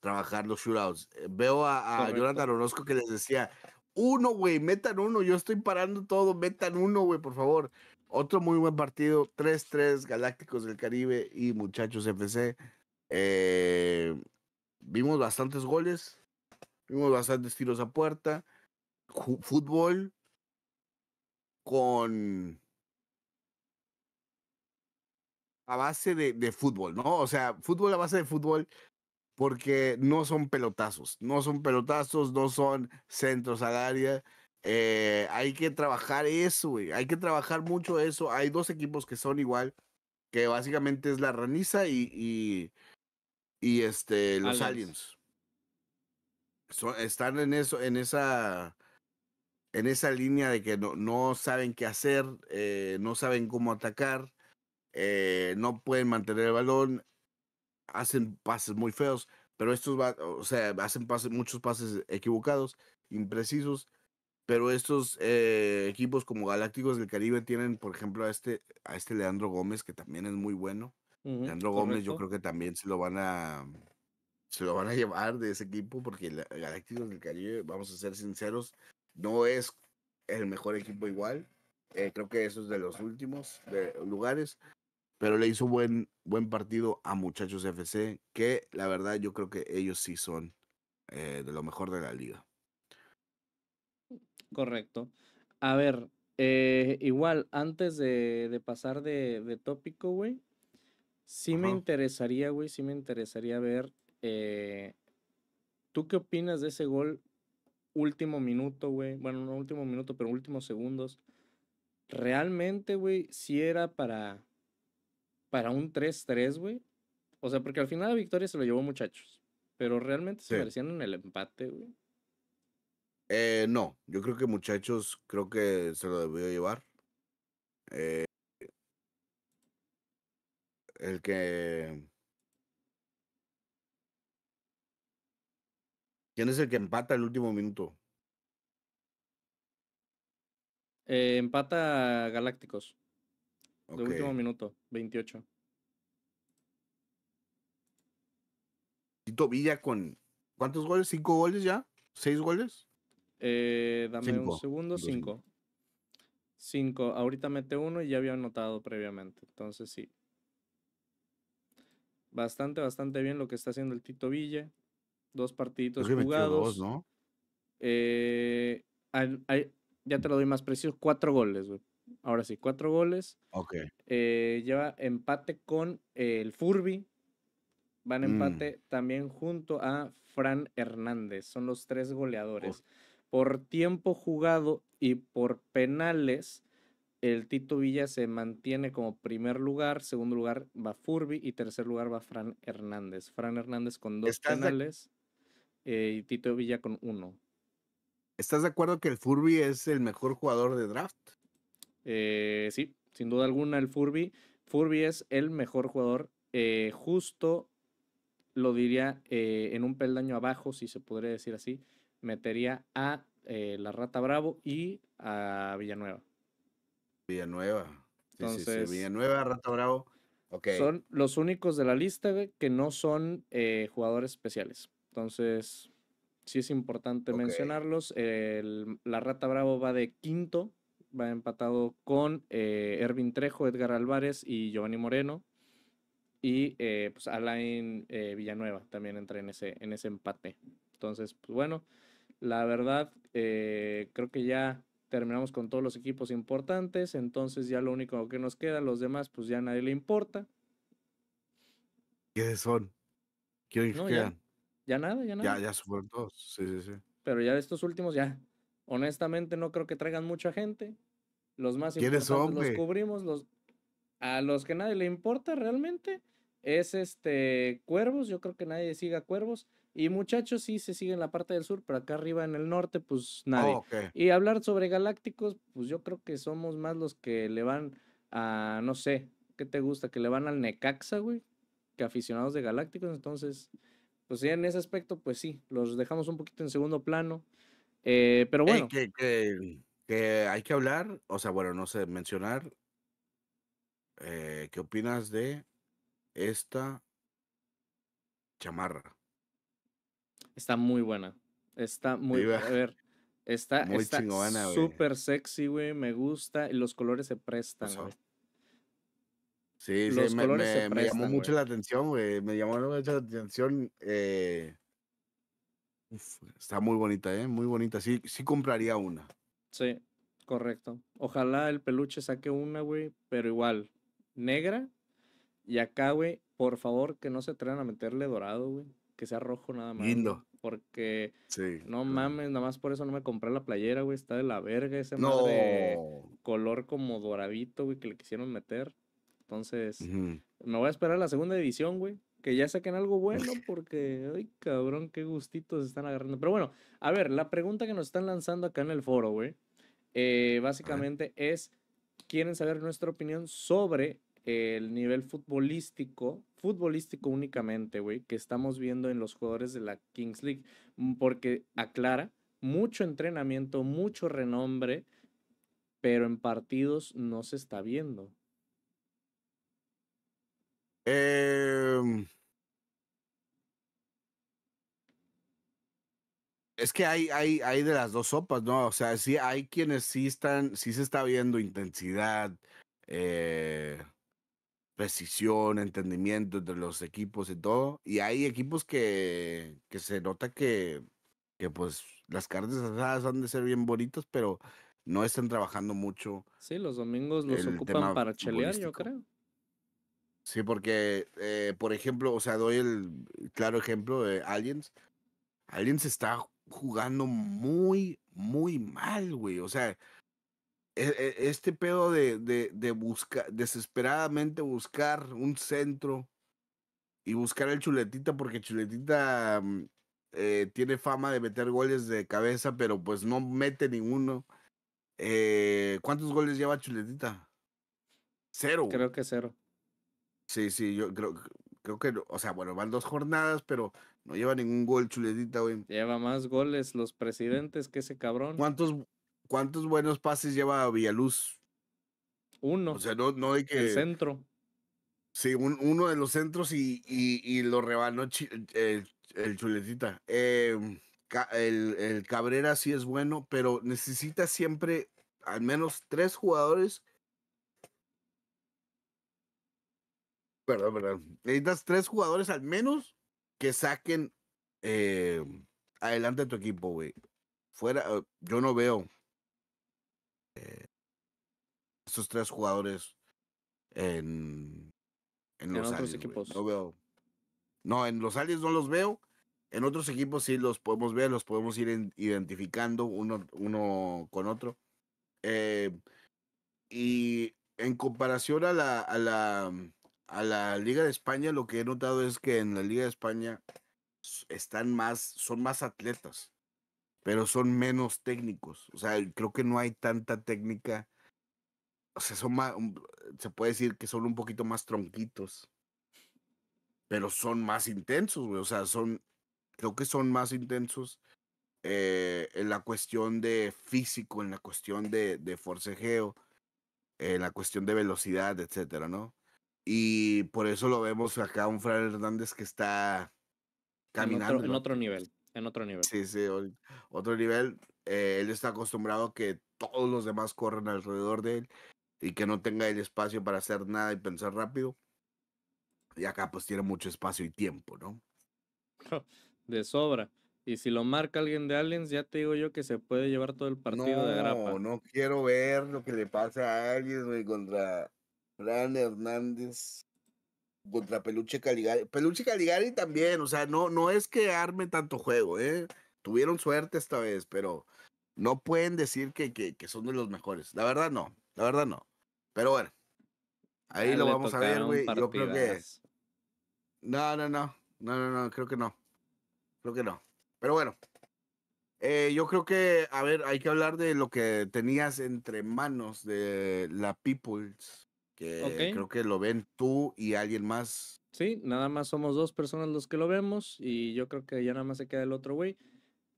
B: trabajar los shootouts. Eh, veo a, Yolanda Jonathan Orozco que les decía, uno, güey, metan uno, yo estoy parando todo, metan uno, güey, por favor. Otro muy buen partido, 3-3, Galácticos del Caribe y Muchachos FC. Eh, vimos bastantes goles, vimos bastantes tiros a puerta, fútbol con a base de, fútbol, ¿no? O sea, fútbol a base de fútbol porque no son pelotazos, no son pelotazos, no son centros al área. Eh, hay que trabajar eso, Hay que trabajar mucho eso. Hay dos equipos que son igual, que básicamente es la Raniza y, y, este, los Aliens. están en eso, en esa en esa línea de que no, no saben qué hacer, eh, no saben cómo atacar, eh, no pueden mantener el balón, hacen pases muy feos, pero estos, va, o sea, hacen muchos pases equivocados, imprecisos, pero estos eh, equipos como Galácticos del Caribe tienen, por ejemplo, a este, a este Leandro Gómez, que también es muy bueno.
A: Leandro Gómez yo creo
B: que también se lo van a se lo van a llevar de ese equipo porque el Galácticos del Caribe, vamos a ser sinceros, no es el mejor equipo igual. Eh, creo que eso es de los últimos lugares pero le hizo buen, buen partido a Muchachos FC, que la verdad yo creo que ellos sí son eh, de lo mejor de la liga. Correcto. A ver, eh,
A: igual, antes de, pasar de, de tópico, güey, sí me interesaría, güey, sí me interesaría ver, eh, ¿tú qué opinas de ese gol último minuto, güey? Bueno, no último minuto, pero últimos segundos. ¿Realmente, güey, si era para para un 3-3, güey. O sea, porque al final la victoria se lo llevó muchachos. Pero realmente se merecían en el empate, güey.
B: Eh, no, yo creo que muchachos, creo que se lo debió llevar. Eh, el que. ¿Quién es el que empata el último minuto? Eh,
A: empata
B: Galácticos. De último minuto, 28. Tito Villa con. ¿Cuántos goles? ¿Cinco goles ya? ¿Seis goles?
A: Eh, dame un segundo, cinco. Cinco. Ahorita mete uno y ya había anotado previamente. Entonces sí. Bastante, bastante bien lo que está haciendo el Tito Villa. Dos partiditos jugados. ¿no? Eh, ya te lo doy más preciso. Cuatro goles, güey. Ahora sí, cuatro goles. Eh, lleva empate con el Furby. Van mm. empate también junto a Fran Hernández. Son los tres oh. goleadores. Por tiempo jugado y por penales, el Tito Villa se mantiene como primer lugar. Segundo lugar va Furby y tercer lugar va
B: Fran Hernández. Fran Hernández con dos penales
A: eh, y Tito Villa con uno.
B: ¿Estás de acuerdo que el Furby es el mejor jugador de draft?
A: Eh, sí, sin duda alguna el Furby. Furby es el mejor jugador. Eh, justo lo diría eh, en un peldaño abajo, si se podría decir así. Metería a la Rata Bravo y a Villanueva. Villanueva. Villanueva, Rata Bravo. Okay. Son los únicos de la lista que no son jugadores especiales. Entonces, sí es importante mencionarlos. la Rata Bravo va de quinto va empatado con eh, Ervin Trejo, Edgar Álvarez y Giovanni Moreno. Y eh, pues Alain eh, Villanueva también entra en ese, en ese empate. Entonces, pues bueno, la verdad, creo que ya terminamos con todos los equipos importantes. Entonces ya lo único que nos queda, los demás, pues ya nadie le importa.
B: ¿Quiénes son? ¿Quiénes quedan?
A: Ya, nada, ya nada. Ya,
B: ya todos, sí, sí, sí.
A: Pero ya estos últimos ya, Honestamente, no creo que traigan mucha gente. Los más importantes los cubrimos. Los, a los que nadie le importa realmente es este Cuervos. Yo creo que nadie siga Cuervos. Y muchachos, sí se siguen en la parte del sur, pero acá arriba en el norte, pues nadie. Oh, y hablar sobre galácticos, pues yo creo que somos más los que le van a, no sé, ¿qué te gusta? Que le van al Necaxa, güey, que aficionados de galácticos. Entonces, pues en ese aspecto, pues sí, los dejamos un poquito en segundo
B: plano. Eh, pero bueno. que, hay que hablar, o sea, bueno, no sé, mencionar. Eh, ¿Qué opinas de esta chamarra? Está muy buena. Está
A: muy buena. A ver. Está muy súper sexy, güey. Me gusta. Y los colores se prestan,
B: Sí, sí, me, llamó mucho la atención, güey. Me llamó mucho la atención. Eh, Uf, está muy bonita, ¿eh? Muy bonita. Sí, sí compraría una.
A: Sí, correcto.
B: Ojalá el peluche
A: saque una, güey, pero igual, negra. Y acá, güey, por favor, que no se atrevan a meterle dorado, güey. Que sea rojo nada más. Lindo. Porque sí, no mames, nada más por eso no me compré la playera, güey. Está de la verga ese madre color como doradito, güey, que le quisieron meter. Entonces, me voy a esperar a la segunda edición, güey que ya saquen algo bueno porque, ay cabrón, qué gustitos están agarrando. Pero bueno, a ver, la pregunta que nos están lanzando acá en el foro, güey, eh, básicamente es, quieren saber nuestra opinión sobre el nivel futbolístico, futbolístico únicamente, güey, que estamos viendo en los jugadores de la Kings League, mm, porque aclara, mucho entrenamiento, mucho renombre, pero en partidos no se está viendo.
B: Em, es que hay, hay, hay de las dos sopas, ¿no? O sea, sí hay quienes sí están, sí se está viendo intensidad, eh, precisión, entendimiento entre los equipos y todo. Y hay equipos que, que se nota que, que pues las carnes asadas han de ser bien bonitas, pero no están trabajando mucho. Sí, los domingos los ocupan para chelear, yo creo. Sí, porque, eh, por ejemplo, o sea, doy el claro ejemplo de Aliens. Aliens está jugando muy, muy mal, güey. O sea, e, e, este pedo de, buscar, desesperadamente buscar un centro y buscar el Chuletita, porque Chuletita mm, eh, tiene fama de meter goles de cabeza, pero pues no mete ninguno. Eh, ¿Cuántos goles lleva Chuletita? Cero. Creo que cero. Sí, sí, yo creo, creo que, o sea, bueno, van dos jornadas, pero no lleva ningún gol, chuletita, güey. Lleva más goles los mm. presidentes que ese cabrón. ¿Cuántos, buenos pases lleva Villaluz? Uno. O sea, no, no hay que. El centro. Sí, uno de los centros y, y, y lo rebanó el, chuletita. Em, el, el Cabrera sí es bueno, pero necesita siempre al menos tres jugadores Verdad, perdón. Necesitas tres jugadores al menos que saquen eh, adelante tu equipo, güey. Fuera, eh, yo no veo eh, esos tres jugadores en, en, los otros No veo. No, en los aliens no los veo. En otros equipos sí los podemos ver, los podemos ir identificando uno, uno con otro. y en comparación a la, a la a la Liga de España lo que he notado es que en la Liga de España están más, son más atletas, pero son menos técnicos. O sea, creo que no hay tanta técnica. O sea, son más, um, se puede decir que son un poquito más tronquitos, pero son más intensos, O sea, son, creo que son más intensos eh, en la cuestión de físico, en la cuestión de, de forcejeo, en la cuestión de velocidad, etcétera, ¿no? Y por eso lo vemos acá, un Fran Hernández que está caminando. En otro, nivel, en otro nivel. Sí, sí, otro nivel. Eh, él está acostumbrado a que todos los demás corren alrededor de él y que no tenga el espacio para hacer nada y pensar rápido. Y acá pues tiene mucho espacio y tiempo, ¿no?
A: De sobra. Y si lo marca alguien de Aliens, ya te digo yo que se puede llevar todo el partido de grapa. No, no
B: quiero ver lo que le pasa a Aliens, güey, contra Fran Hernández contra Peluche Caligari. Peluche Caligari también, o sea, no, no es que arme tanto juego, ¿eh? Tuvieron suerte esta vez, pero no pueden decir que, que, son de los mejores. La verdad no, la verdad no. Pero bueno, ahí ah, lo vamos a ver, güey. Yo creo que... No, no, no, no, no, no, creo que no. Creo que no. Pero bueno, eh, yo creo que, a ver, hay que hablar de lo que tenías entre manos de la Peoples creo que lo ven tú y alguien más. Sí, nada más
A: somos dos personas los que lo vemos y yo creo que ya nada más se queda el otro güey.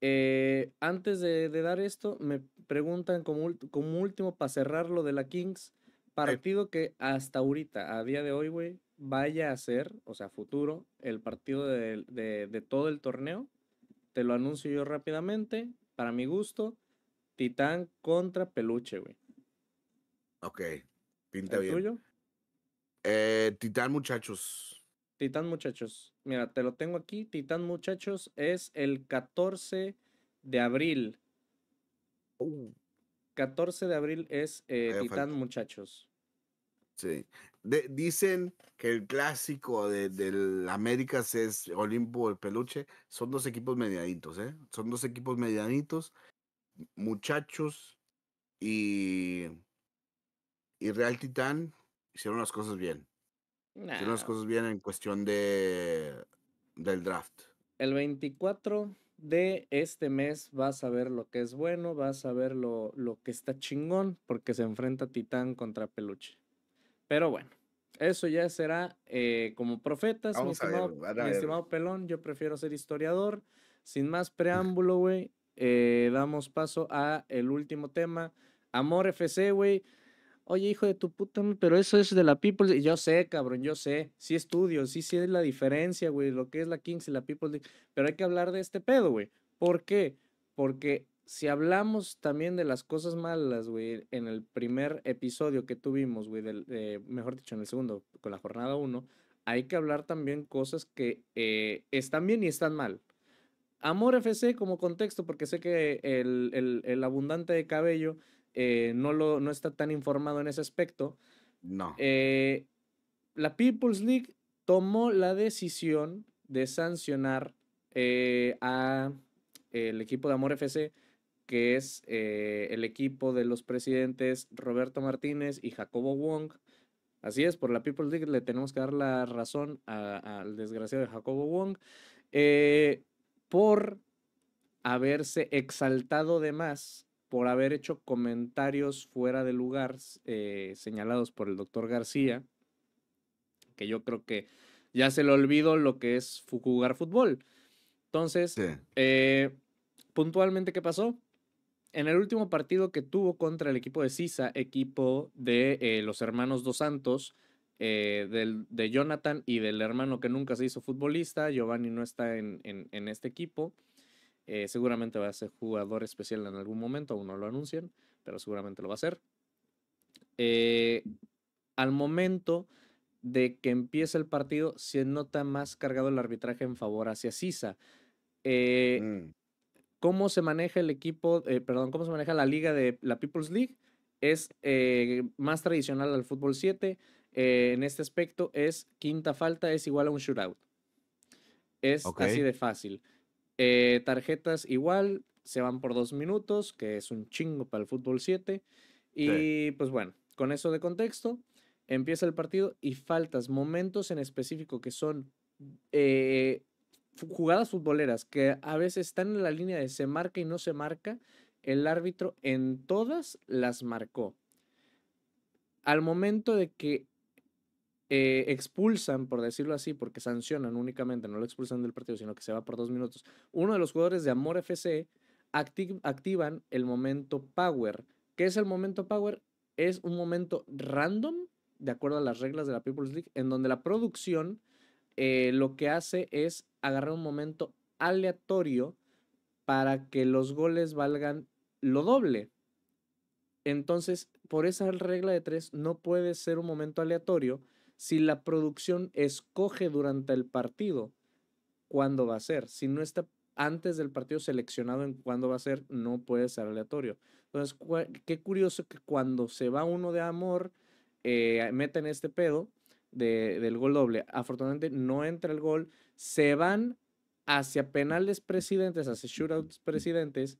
A: Eh, antes de, dar esto, me preguntan como, como último para cerrar lo de la Kings, partido que hasta ahorita, a día de hoy, güey, vaya a ser, o sea, futuro, el partido de, de todo el torneo. Te lo anuncio yo rápidamente, para mi gusto, Titán contra Peluche, güey. Ok, Pinta ¿El tuyo? Eh, Titán Muchachos. Titán Muchachos. Mira, te lo tengo aquí. Titán Muchachos es el 14 de abril.
B: 14 de abril es eh, Titán
A: Muchachos.
B: Sí. dicen que el clásico de, del América es Olimpo el Peluche. Son dos equipos medianitos, ¿eh? Son dos equipos medianitos. Muchachos y y Real Titán hicieron las cosas bien. Hicieron las cosas bien en cuestión de del draft. El 24 de este mes vas
A: a ver lo que es bueno, vas a ver lo, lo que está chingón, porque se enfrenta Titán contra Peluche. Pero bueno, eso ya será eh, como profetas, mi, estimado, Pelón. Yo prefiero ser historiador. Sin más preámbulo, güey, eh, damos paso a el último tema. Amor FC, güey oye, hijo de tu puta, pero eso es de la People yo sé, cabrón, yo sé, sí estudio, sí, sí es la diferencia, güey, lo que es la Kings y la People Pero hay que hablar de este pedo, güey. ¿Por qué? Porque si hablamos también de las cosas malas, güey, en el primer episodio que tuvimos, güey, eh, mejor dicho, en el segundo, con la jornada 1, hay que hablar también cosas que eh, están bien y están mal. Amor FC como contexto, porque sé que el abundante de cabello eh, no, no está tan informado en ese aspecto. No. Eh, la People's League tomó la decisión de sancionar al eh, a el equipo de Amor FC, que es el equipo de los presidentes Roberto Martínez y Jacobo Wong. Así es, por la People's League le tenemos que dar la razón al desgraciado de Jacobo Wong por haberse exaltado de más por haber hecho comentarios fuera de lugar eh, señalados por el doctor García, que yo creo que ya se le olvidó lo que es jugar fútbol. Entonces, eh, puntualmente, ¿qué pasó? En el último partido que tuvo contra el equipo de Sisa, equipo de eh, los hermanos Dos Santos, de Jonathan y del hermano que nunca se hizo futbolista, Giovanni no está en este equipo, eh, seguramente va a ser jugador especial en algún momento, aún no lo anuncian, pero seguramente lo va a ser. Eh, al momento de que empieza el partido, se nota más cargado el arbitraje en favor hacia Sisa. Eh, mm. ¿Cómo se maneja el equipo, perdón, cómo se maneja la liga de la People's League? Es más tradicional al fútbol 7. en este aspecto es quinta falta es igual a un shootout. Es así de fácil. Eh, tarjetas igual, se van por dos minutos, que es un chingo para el fútbol 7. Y pues bueno, con eso de contexto, empieza el partido y faltas, momentos en específico que son eh, jugadas futboleras que a veces están en la línea de se marca y no se marca. El árbitro en todas las marcó. Al momento de que eh, expulsan, por decirlo así, porque sancionan únicamente, no lo expulsan del partido, sino que se va por dos minutos, uno de los jugadores de Amor FC activan el momento Power. ¿Qué es el momento Power? Es un momento random, de acuerdo a las reglas de la People's League, en donde la producción eh, lo que hace es agarrar un momento aleatorio para que los goles valgan lo doble. Entonces, por esa regla de tres, no puede ser un momento aleatorio, si la producción escoge durante el partido cuándo va a ser. Si no está antes del partido seleccionado en cuándo va a ser, no puede ser aleatorio. Entonces, qué curioso que cuando se va uno de amor, eh, meten este pedo del gol doble. Afortunadamente no entra el gol, se van hacia penales presidentes, hacia shootouts presidentes,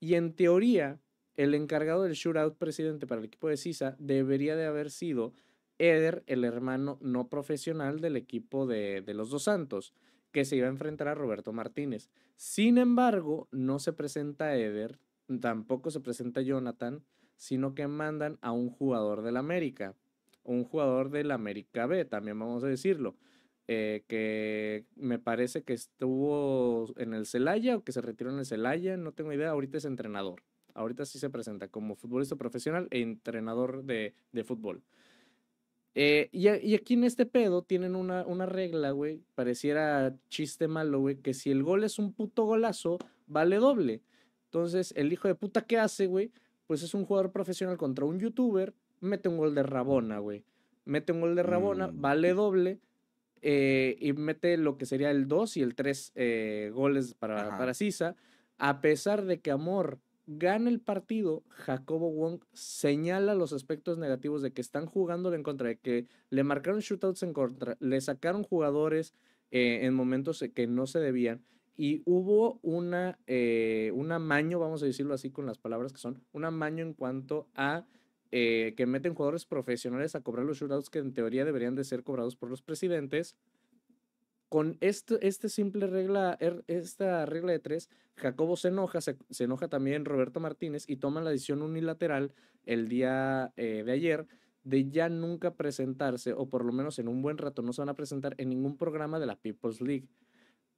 A: y en teoría el encargado del shootout presidente para el equipo de Sisa debería de haber sido Eder, el hermano no profesional del equipo de, de, los Dos Santos, que se iba a enfrentar a Roberto Martínez. Sin embargo, no se presenta Eder, tampoco se presenta Jonathan, sino que mandan a un jugador del América, un jugador del América B, también vamos a decirlo, eh, que me parece que estuvo en el Celaya o que se retiró en el Celaya, no tengo idea, ahorita es entrenador. Ahorita sí se presenta como futbolista profesional e entrenador de, de fútbol. Eh, y, aquí en este pedo tienen una, una regla, güey, pareciera chiste malo, güey, que si el gol es un puto golazo, vale doble. Entonces, el hijo de puta que hace, güey, pues es un jugador profesional contra un youtuber, mete un gol de Rabona, güey. Mete un gol de Rabona, mm, vale doble, eh, y mete lo que sería el 2 y el 3 eh, goles para, para Sisa, a pesar de que Amor gana el partido, Jacobo Wong señala los aspectos negativos de que están jugando en contra, de que le marcaron shootouts en contra, le sacaron jugadores eh, en momentos e, que no se debían y hubo una, eh, un amaño, vamos a decirlo así con las palabras que son, un amaño en cuanto a eh, que meten jugadores profesionales a cobrar los shootouts que en teoría deberían de ser cobrados por los presidentes con esta este simple regla, er, esta regla de tres, Jacobo se enoja, se, enoja también Roberto Martínez y toma la decisión unilateral el día eh, de ayer de ya nunca presentarse, o por lo menos en un buen rato no se van a presentar en ningún programa de la People's League.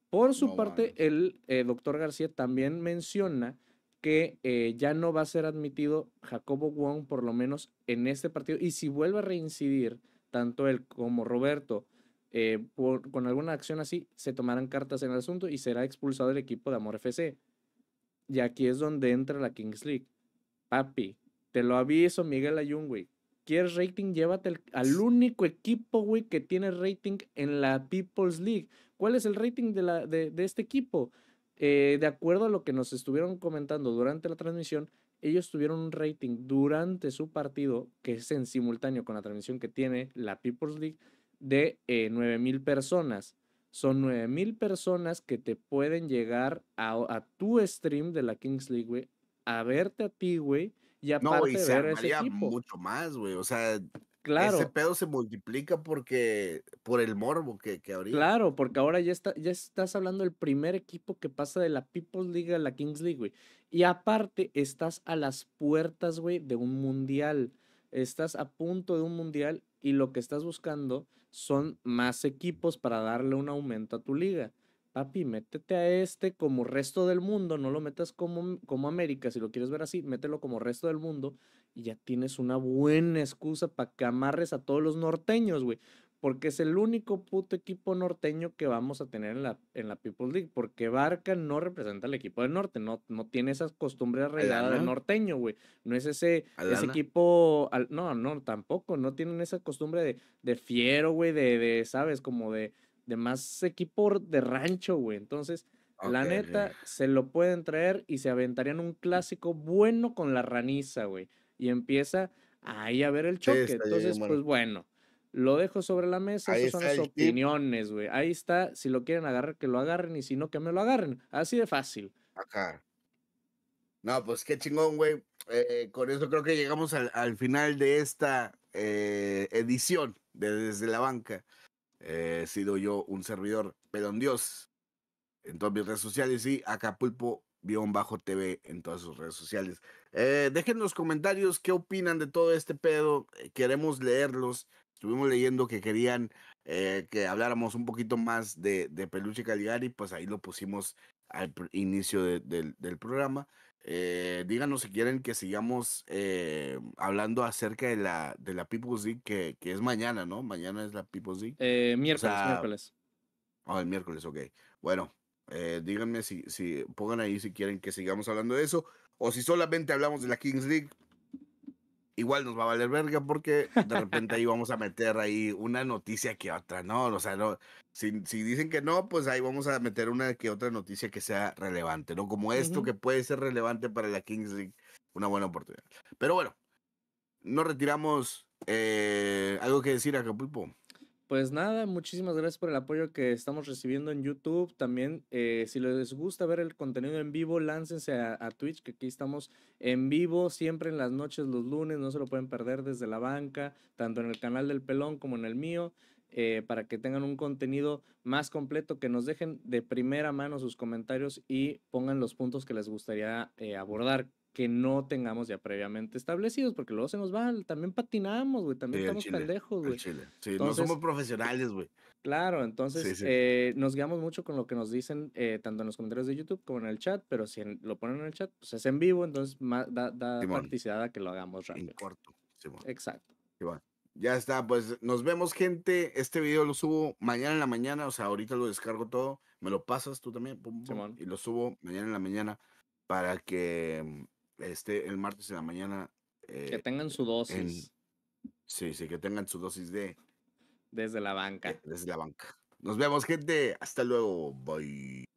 A: Por su parte, el eh, doctor García también menciona que eh, ya no va a ser admitido Jacobo Wong, por lo menos en este partido, y si vuelve a reincidir tanto él como Roberto eh, con alguna acción así, se tomarán cartas en el asunto y será expulsado el equipo de Amor FC. Y aquí es donde entra la Kings League. Papi, te lo aviso, Miguel Ayun, güey. ¿Quieres rating? Llévate al único equipo, güey, que tiene rating en la People's League. ¿Cuál es el rating de, la, de, este equipo? Eh, de acuerdo a lo que nos estuvieron comentando durante la transmisión, ellos tuvieron un rating durante su partido, que es en simultáneo con la transmisión que tiene la People's League, de eh, 9.000 personas. Son 9.000 personas que te pueden llegar a, tu stream de la Kings League, güey, a verte a ti, güey,
B: y aparte no, mucho más, güey, o sea... Ese pedo se multiplica porque por el morbo que, que Claro, porque
A: ahora ya, está, ya estás hablando del primer equipo que pasa de la People's League a la Kings League, güey. Y aparte, estás a las puertas, güey, de un mundial. Estás a punto de un mundial y lo que estás buscando son más equipos para darle un aumento a tu liga. Papi, métete a este como resto del mundo, no lo metas como, como América, si lo quieres ver así, mételo como resto del mundo y ya tienes una buena excusa para que amarres a todos los norteños, güey porque es el único puto equipo norteño que vamos a tener en la, en la People's League, porque Barca no representa al equipo del norte, no, no tiene esas costumbres arraigadas del norteño, güey. No es ese, ese equipo, no, no, tampoco, no tienen esa costumbre de, de fiero, güey, de, de, ¿sabes? Como de, más equipo de rancho, güey. Entonces, la neta, se lo pueden traer y se aventarían un clásico bueno con la raniza, güey. Y empieza ahí a ver el choque. Entonces, pues bueno lo dejo sobre la mesa, esas son las opiniones, güey. Ahí está, si
B: lo quieren agarrar, que lo agarren y si no, que me lo agarren. Así de fácil. Acá. No, pues qué chingón, güey. Eh, con eso creo que llegamos al, al final de esta eh, edición de Desde la Banca. Eh, he sido yo un servidor, en Dios, en todas mis redes sociales y Acapulpo bajo TV en todas sus redes sociales. dejen los comentarios qué opinan de todo este pedo. queremos leerlos estuvimos leyendo que querían eh, que habláramos un poquito más de, de Peluche Caligari, pues ahí lo pusimos al inicio del programa. Eh, díganos si quieren que sigamos eh, hablando acerca de la, de la People's League, que, que es mañana, ¿no? Mañana es la People's League. Eh, miércoles, Ah, el miércoles, ok. Bueno, díganme si, si pongan ahí si quieren que sigamos hablando de eso, o si solamente hablamos de la Kings League, igual nos va a valer verga porque de repente ahí vamos a meter ahí una noticia que otra, ¿no? O sea, no, si, si dicen que no, pues ahí vamos a meter una que otra noticia que sea relevante, ¿no? Como esto que puede ser relevante para la Kings League, una buena oportunidad. Pero bueno, nos retiramos. Eh, ¿Algo que decir, a Acapulpo? pues nada, muchísimas gracias por el apoyo que estamos
A: recibiendo en YouTube. También, eh, si les gusta ver el contenido en vivo, láncense a, Twitch, que aquí estamos en vivo siempre en las noches, los lunes, no se lo pueden perder desde la banca, tanto en el canal del Pelón como en el mío. Eh, para que tengan un contenido más completo, que nos dejen de primera mano sus comentarios y pongan los puntos que les gustaría eh, abordar que no tengamos ya previamente establecidos, porque luego se nos va, también patinamos, güey, también estamos pendejos, güey. Sí, no somos profesionales, güey. Claro, entonces eh, nos guiamos mucho con lo que nos dicen, eh, tanto en los comentarios de YouTube como en el chat, pero si lo ponen en el chat, pues es
B: en vivo, entonces da, practicidad a que lo hagamos rápido. En corto, Exacto. Ya está, pues nos vemos, gente. Este video lo subo mañana en la mañana, o sea, ahorita lo descargo todo, me lo pasas tú también, y lo subo mañana en la mañana para que mm, este, el martes en la mañana. que eh, tengan su dosis. sí, sí, que tengan su dosis de. Desde la banca. Eh, desde la banca. Nos vemos, gente. Hasta luego. Bye.